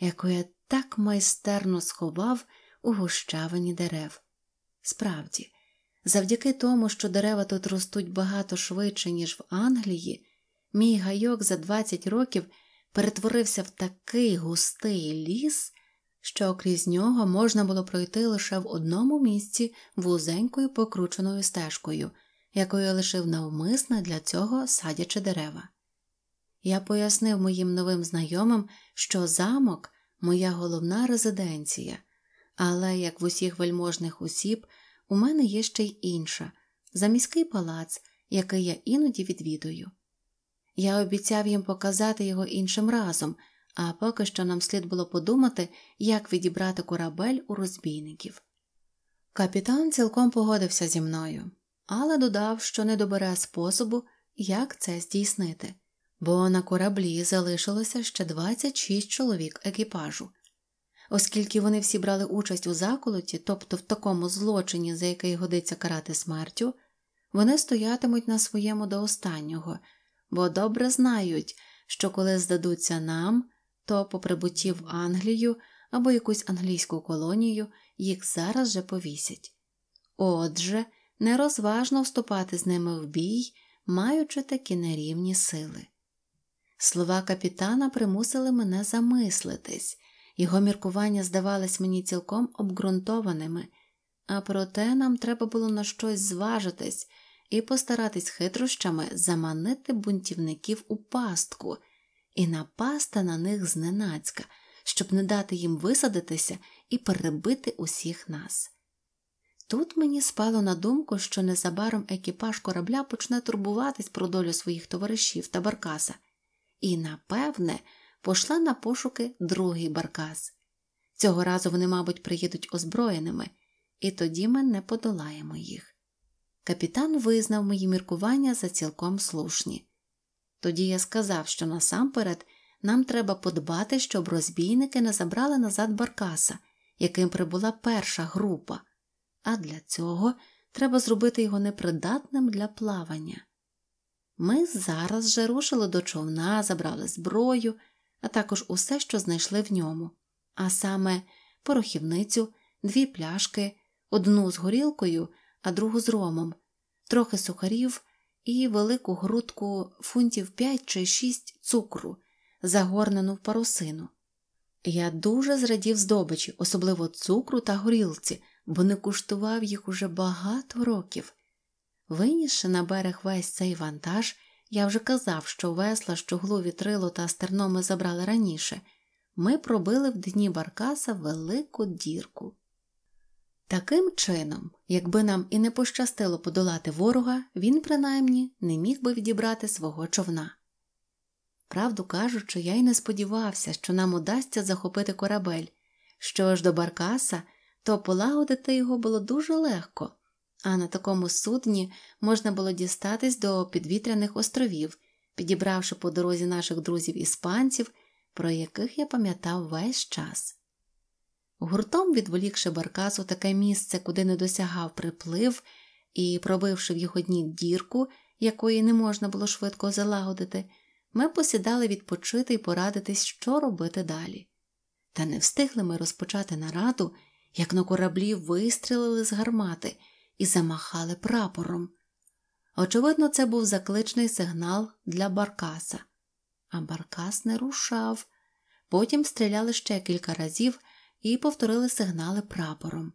S1: яку я так майстерно сховав у гущавині дерев. Справді, завдяки тому, що дерева тут ростуть багато швидше, ніж в Англії, мій гайок за 20 років перетворився в такий густий ліс, що крізь нього можна було пройти лише в одному місці вузенькою покрученою стежкою, якою лишив навмисне для цього садячи дерева. Я пояснив моїм новим знайомим, що замок моя головна резиденція, але, як в усіх вельможних осіб, у мене є ще й інша заміський палац, який я іноді відвідую. Я обіцяв їм показати його іншим разом, а поки що нам слід було подумати, як відібрати корабель у розбійників. Капітан цілком погодився зі мною, але додав, що не добере способу, як це здійснити, бо на кораблі залишилося ще 26 чоловік екіпажу. Оскільки вони всі брали участь у заколоті, тобто в такому злочині, за який годиться карати смертю, вони стоятимуть на своєму до останнього, бо добре знають, що коли здадуться нам, то по прибутті в Англію або якусь англійську колонію їх зараз же повісять. Отже, нерозважно вступати з ними в бій, маючи такі нерівні сили. Слова капітана примусили мене замислитись. Його міркування здавались мені цілком обґрунтованими, а проте нам треба було на щось зважитись і постаратись хитрощами заманити бунтівників у пастку і напасти на них зненацька, щоб не дати їм висадитися і перебити усіх нас. Тут мені спало на думку, що незабаром екіпаж корабля почне турбуватись про долю своїх товаришів та баркаса, і, напевне, пошла на пошуки другий баркас. Цього разу вони, мабуть, приїдуть озброєними, і тоді ми не подолаємо їх. Капітан визнав мої міркування за цілком слушні. Тоді я сказав, що насамперед нам треба подбати, щоб розбійники не забрали назад баркаса, яким прибула перша група, а для цього треба зробити його непридатним для плавання. Ми зараз же рушили до човна, забрали зброю а також усе, що знайшли в ньому, а саме порохівницю, дві пляшки, одну з горілкою, а другу з ромом, трохи сухарів і велику грудку фунтів п'ять чи шість цукру, загорнену в парусину. Я дуже зрадів здобичі, особливо цукру та горілці, бо не куштував їх уже багато років. Винісши на берег весь цей вантаж, я вже казав, що весла, щоглу, вітрило та стерно ми забрали раніше. Ми пробили в дні баркаса велику дірку. Таким чином, якби нам і не пощастило подолати ворога, він принаймні не міг би відібрати свого човна. Правду кажучи, я й не сподівався, що нам удасться захопити корабель. Що ж до баркаса, то полагодити його було дуже легко а на такому судні можна було дістатись до підвітряних островів, підібравши по дорозі наших друзів іспанців, про яких я пам'ятав весь час. Гуртом відволікши баркас у таке місце, куди не досягав приплив, і пробивши в його дні дірку, якої не можна було швидко залагодити, ми посідали відпочити і порадитись, що робити далі. Та не встигли ми розпочати нараду, як на кораблі вистрілили з гармати і замахали прапором. Очевидно, це був закличний сигнал для Баркаса, а Баркас не рушав. Потім стріляли ще кілька разів і повторили сигнали прапором.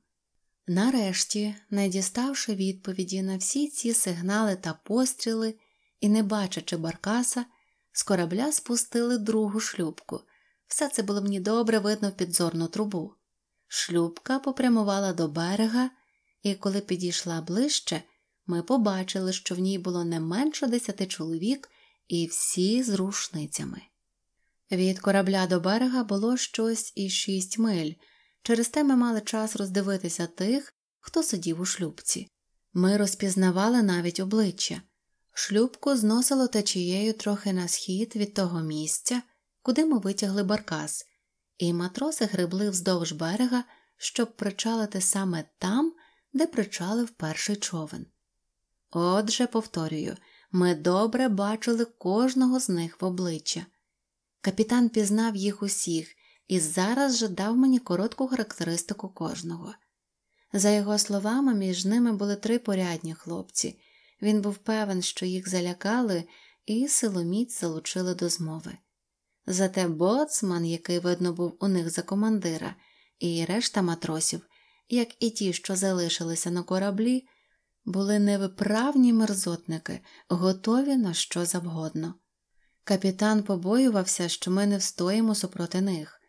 S1: Нарешті, не діставши відповіді на всі ці сигнали та постріли і не бачачи Баркаса, з корабля спустили другу шлюпку. Все це було мені добре видно в підзорну трубу. Шлюпка попрямувала до берега, і коли підійшла ближче, ми побачили, що в ній було не менше десяти чоловік і всі з рушницями. Від корабля до берега було щось і шість миль, через те ми мали час роздивитися тих, хто сидів у шлюбці. Ми розпізнавали навіть обличчя. Шлюбку зносило течією трохи на схід від того місця, куди ми витягли баркас, і матроси гребли вздовж берега, щоб причалити саме там, де причалив перший човен. Отже, повторюю, ми добре бачили кожного з них в обличчя. Капітан пізнав їх усіх і зараз же дав мені коротку характеристику кожного. За його словами, між ними були три порядні хлопці. Він був певен, що їх залякали, і силоміць залучили до змови. Зате боцман, який, видно, був у них за командира, і решта матросів як і ті, що залишилися на кораблі, були невиправні мерзотники, готові на що завгодно. Капітан побоювався, що ми не встоїмо супроти них.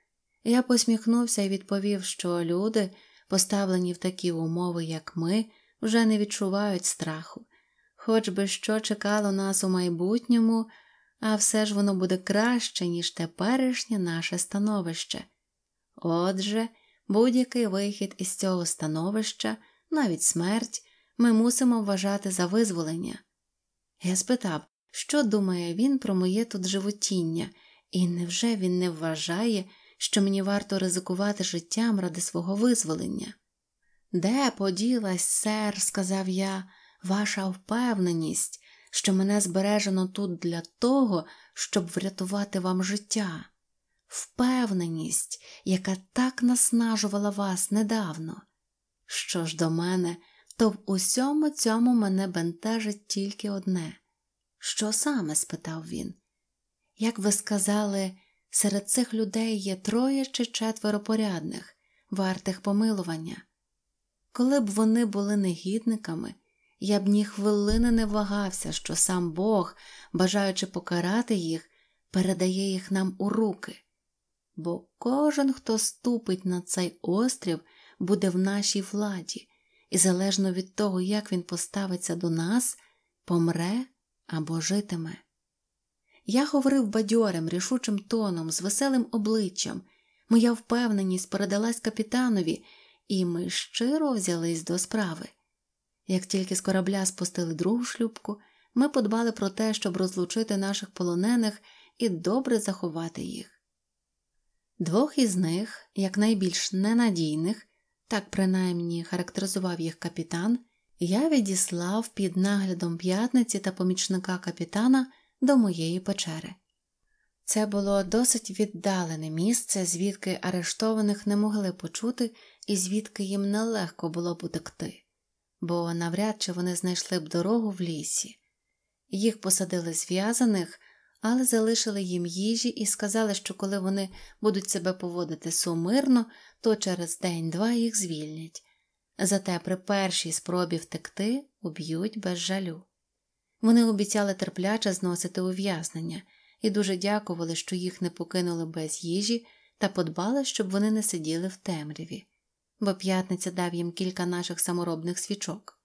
S1: Я посміхнувся і відповів, що люди, поставлені в такі умови, як ми, вже не відчувають страху, хоч би що чекало нас у майбутньому, а все ж воно буде краще, ніж теперішнє наше становище. Отже, Будь-який вихід із цього становища, навіть смерть, ми мусимо вважати за визволення. Я спитав, що думає він про моє тут животіння, і невже він не вважає, що мені варто ризикувати життям ради свого визволення? Де поділась, сер, сказав я, ваша впевненість, що мене збережено тут для того, щоб врятувати вам життя? впевненість, яка так наснажувала вас недавно. Що ж до мене, то в усьому цьому мене бентежить тільки одне. Що саме? спитав він. Як ви сказали, серед цих людей є троє чи четверо порядних, вартих помилування. Коли б вони були негідниками, я б ні хвилини не вагався, що сам Бог, бажаючи покарати їх, передає їх нам у руки бо кожен, хто ступить на цей острів, буде в нашій владі, і залежно від того, як він поставиться до нас, помре або житиме. Я говорив бадьорим, рішучим тоном, з веселим обличчям, моя впевненість передалась капітанові, і ми щиро взялись до справи. Як тільки з корабля спустили другу шлюпку, ми подбали про те, щоб розлучити наших полонених і добре заховати їх. Двох із них, як найбільш ненадійних, так принаймні характеризував їх капітан, я відіслав під наглядом п'ятниці та помічника капітана до моєї печери. Це було досить віддалене місце, звідки арештованих не могли почути і звідки їм нелегко було б утекти, бо навряд чи вони знайшли б дорогу в лісі. Їх посадили зв'язаних але залишили їм їжі і сказали, що коли вони будуть себе поводити сумирно, то через день-два їх звільнять. Зате при першій спробі втекти уб'ють без жалю. Вони обіцяли терпляче зносити ув'язнення і дуже дякували, що їх не покинули без їжі та подбали, щоб вони не сиділи в темряві, бо п'ятниця дав їм кілька наших саморобних свічок.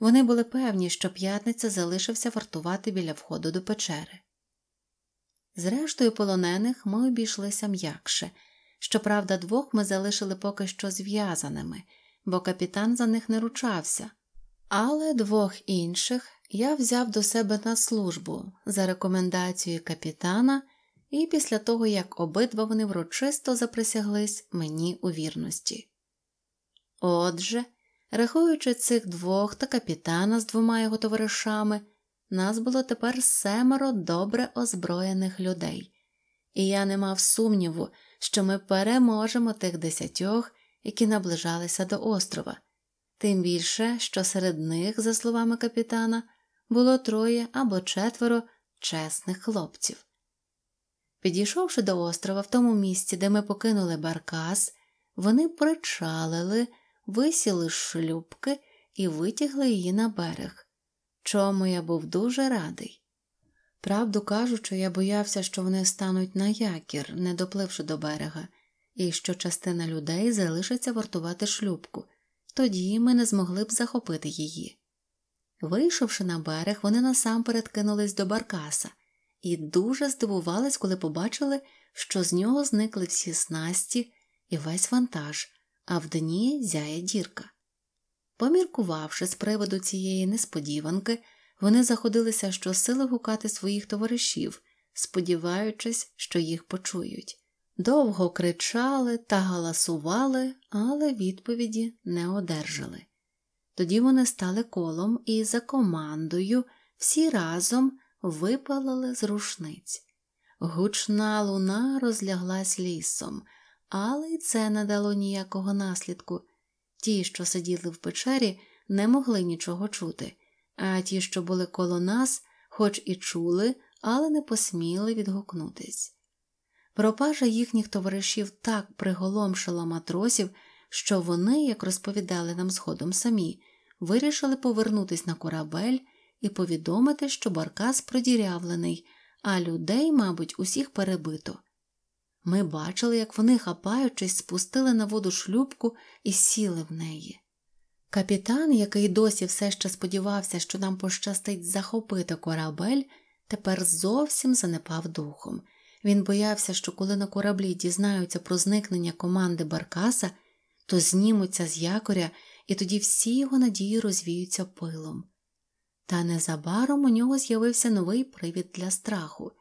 S1: Вони були певні, що п'ятниця залишився вартувати біля входу до печери. Зрештою, полонених ми обійшлися м'якше. Щоправда, двох ми залишили поки що зв'язаними, бо капітан за них не ручався. Але двох інших я взяв до себе на службу за рекомендацією капітана, і після того, як обидва вони врочисто заприсяглись мені у вірності. Отже, рахуючи цих двох та капітана з двома його товаришами. Нас було тепер семеро добре озброєних людей, і я не мав сумніву, що ми переможемо тих десятьох, які наближалися до острова, тим більше, що серед них, за словами капітана, було троє або четверо чесних хлопців. Підійшовши до острова в тому місці, де ми покинули баркас, вони причалили, висіли з шлюбки і витягли її на берег чому я був дуже радий. Правду кажучи, я боявся, що вони стануть на якір, не допливши до берега, і що частина людей залишиться вартувати шлюбку, тоді ми не змогли б захопити її. Вийшовши на берег, вони насамперед кинулись до баркаса і дуже здивувались, коли побачили, що з нього зникли всі снасті і весь вантаж, а в дні зяє дірка. Поміркувавши з приводу цієї несподіванки, вони заходилися щосили гукати своїх товаришів, сподіваючись, що їх почують. Довго кричали та галасували, але відповіді не одержали. Тоді вони стали колом і за командою всі разом випалили з рушниць. Гучна луна розляглась лісом, але й це не дало ніякого наслідку. Ті, що сиділи в печері, не могли нічого чути, а ті, що були коло нас, хоч і чули, але не посміли відгукнутись. Пропажа їхніх товаришів так приголомшила матросів, що вони, як розповідали нам згодом самі, вирішили повернутись на корабель і повідомити, що баркас продірявлений, а людей, мабуть, усіх перебито. Ми бачили, як вони, хапаючись, спустили на воду шлюпку і сіли в неї. Капітан, який досі все ще сподівався, що нам пощастить захопити корабель, тепер зовсім занепав духом. Він боявся, що коли на кораблі дізнаються про зникнення команди Баркаса, то знімуться з якоря, і тоді всі його надії розвіються пилом. Та незабаром у нього з'явився новий привід для страху.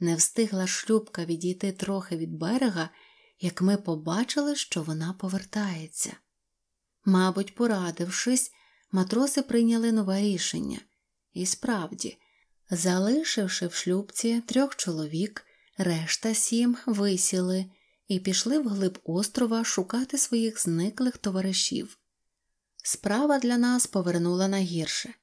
S1: Не встигла шлюбка відійти трохи від берега, як ми побачили, що вона повертається. Мабуть, порадившись, матроси прийняли нове рішення, і справді, залишивши в шлюбці трьох чоловік, решта сім висіли і пішли вглиб острова шукати своїх зниклих товаришів. Справа для нас повернула на гірше,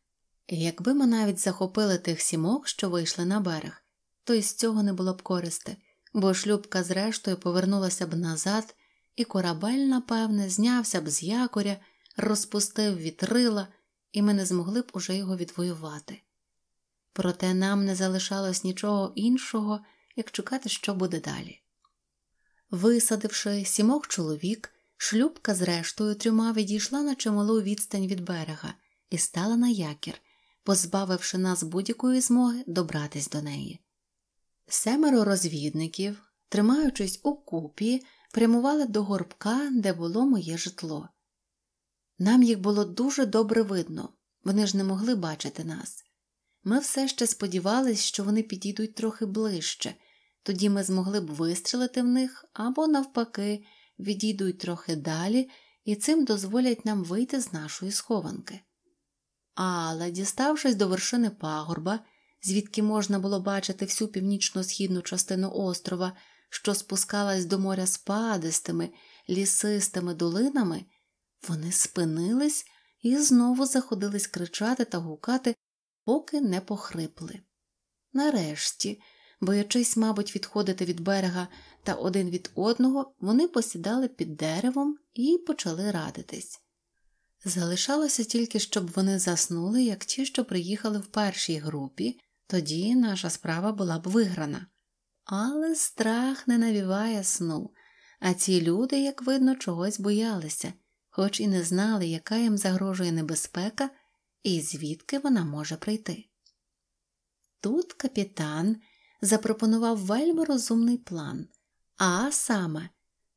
S1: якби ми навіть захопили тих сімок, що вийшли на берег то із цього не було б користи, бо шлюбка зрештою повернулася б назад, і корабель, напевне, знявся б з якоря, розпустив вітрила, і ми не змогли б уже його відвоювати. Проте нам не залишалось нічого іншого, як чекати, що буде далі. Висадивши сімох чоловік, шлюбка зрештою трьома відійшла на чималу відстань від берега і стала на якір, позбавивши нас будь-якої змоги добратись до неї. Семеро розвідників, тримаючись у купі, прямували до горбка, де було моє житло. Нам їх було дуже добре видно, вони ж не могли бачити нас. Ми все ще сподівались, що вони підійдуть трохи ближче, тоді ми змогли б вистрілити в них або, навпаки, відійдуть трохи далі і цим дозволять нам вийти з нашої схованки. Але, діставшись до вершини пагорба, звідки можна було бачити всю північно-східну частину острова, що спускалась до моря спадистими, лісистими долинами, вони спинились і знову заходились кричати та гукати, поки не похрипли. Нарешті, боячись, мабуть, відходити від берега та один від одного, вони посідали під деревом і почали радитись. Залишалося тільки, щоб вони заснули, як ті, що приїхали в першій групі, тоді наша справа була б виграна. Але страх не навіває сну, а ці люди, як видно, чогось боялися, хоч і не знали, яка їм загрожує небезпека і звідки вона може прийти. Тут капітан запропонував вельми розумний план, а саме,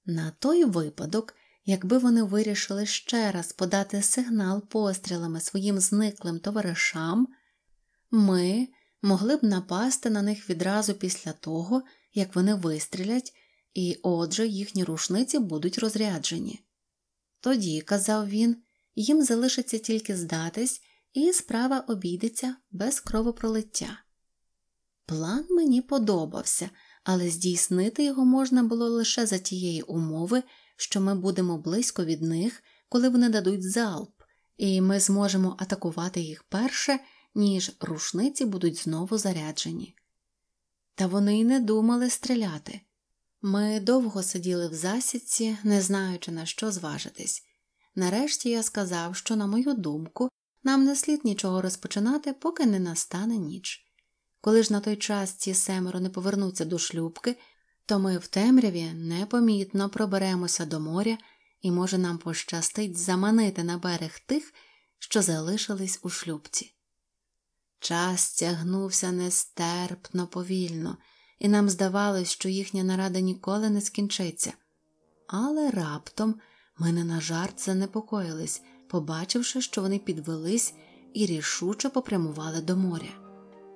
S1: на той випадок, якби вони вирішили ще раз подати сигнал пострілами своїм зниклим товаришам, ми могли б напасти на них відразу після того, як вони вистрілять, і отже їхні рушниці будуть розряджені. Тоді, казав він, їм залишиться тільки здатись, і справа обійдеться без кровопролиття. План мені подобався, але здійснити його можна було лише за тієї умови, що ми будемо близько від них, коли вони дадуть залп, і ми зможемо атакувати їх перше ніж рушниці будуть знову заряджені. Та вони й не думали стріляти. Ми довго сиділи в засідці, не знаючи на що зважитись. Нарешті я сказав, що, на мою думку, нам не слід нічого розпочинати, поки не настане ніч. Коли ж на той час ці семеро не повернуться до шлюбки, то ми в темряві непомітно проберемося до моря і, може, нам пощастить заманити на берег тих, що залишились у шлюбці. Час тягнувся нестерпно повільно, і нам здавалось, що їхня нарада ніколи не скінчиться. Але раптом ми не на жарт занепокоїлись, побачивши, що вони підвелись і рішуче попрямували до моря.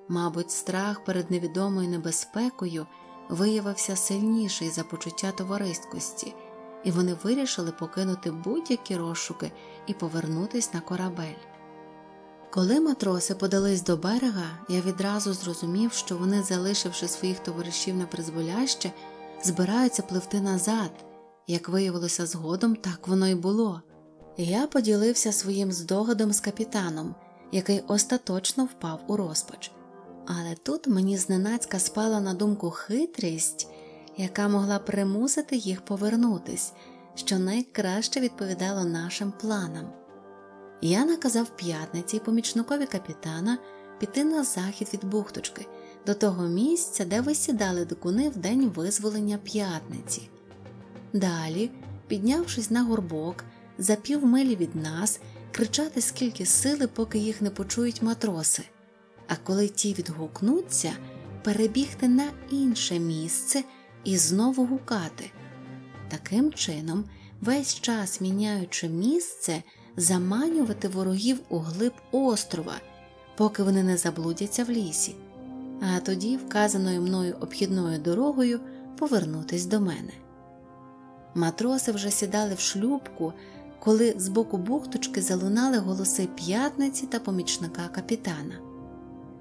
S1: Мабуть, страх перед невідомою небезпекою виявився сильніший за почуття товариськості, і вони вирішили покинути будь-які розшуки і повернутися на корабель. Коли матроси подались до берега, я відразу зрозумів, що вони, залишивши своїх товаришів на призволяще, збираються пливти назад. Як виявилося згодом, так воно й було. Я поділився своїм здогадом з капітаном, який остаточно впав у розпач. Але тут мені зненацька спала на думку хитрість, яка могла примусити їх повернутись, що найкраще відповідало нашим планам. Я наказав п'ятниці помічникові капітана піти на захід від бухточки до того місця, де висідали дикуни в день визволення п'ятниці. Далі, піднявшись на горбок, за півмилі від нас кричати скільки сили, поки їх не почують матроси, а коли ті відгукнуться, перебігти на інше місце і знову гукати. Таким чином, весь час міняючи місце заманювати ворогів у глиб острова, поки вони не заблудяться в лісі, а тоді, вказаною мною обхідною дорогою, повернутись до мене. Матроси вже сідали в шлюбку, коли з боку бухточки залунали голоси п'ятниці та помічника капітана.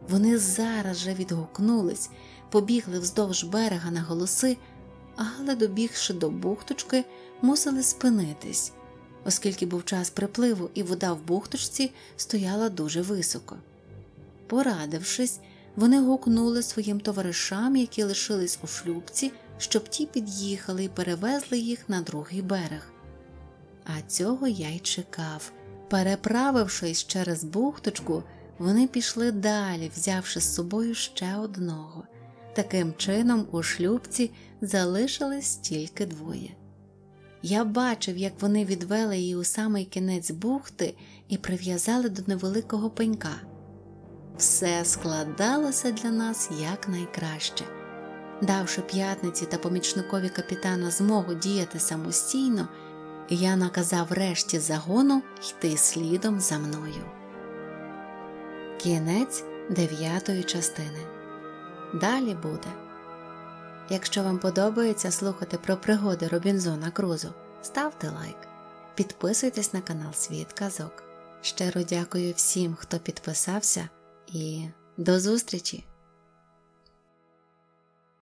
S1: Вони зараз же відгукнулись, побігли вздовж берега на голоси, але, добігши до бухточки, мусили спинитись, оскільки був час припливу і вода в бухточці стояла дуже високо. Порадившись, вони гукнули своїм товаришам, які лишились у шлюбці, щоб ті під'їхали і перевезли їх на другий берег. А цього я й чекав. Переправившись через бухточку, вони пішли далі, взявши з собою ще одного. Таким чином, у шлюбці залишились тільки двоє. Я бачив, як вони відвели її у самий кінець бухти і прив'язали до невеликого пенька. Все складалося для нас якнайкраще. Давши п'ятниці та помічникові капітана змогу діяти самостійно, я наказав решті загону йти слідом за мною. Кінець дев'ятої частини. Далі буде. Якщо вам подобається слухати про пригоди Робінзона Крузо, ставте лайк, підписуйтесь на канал Світ Казок. Щиро дякую всім, хто підписався, і до зустрічі!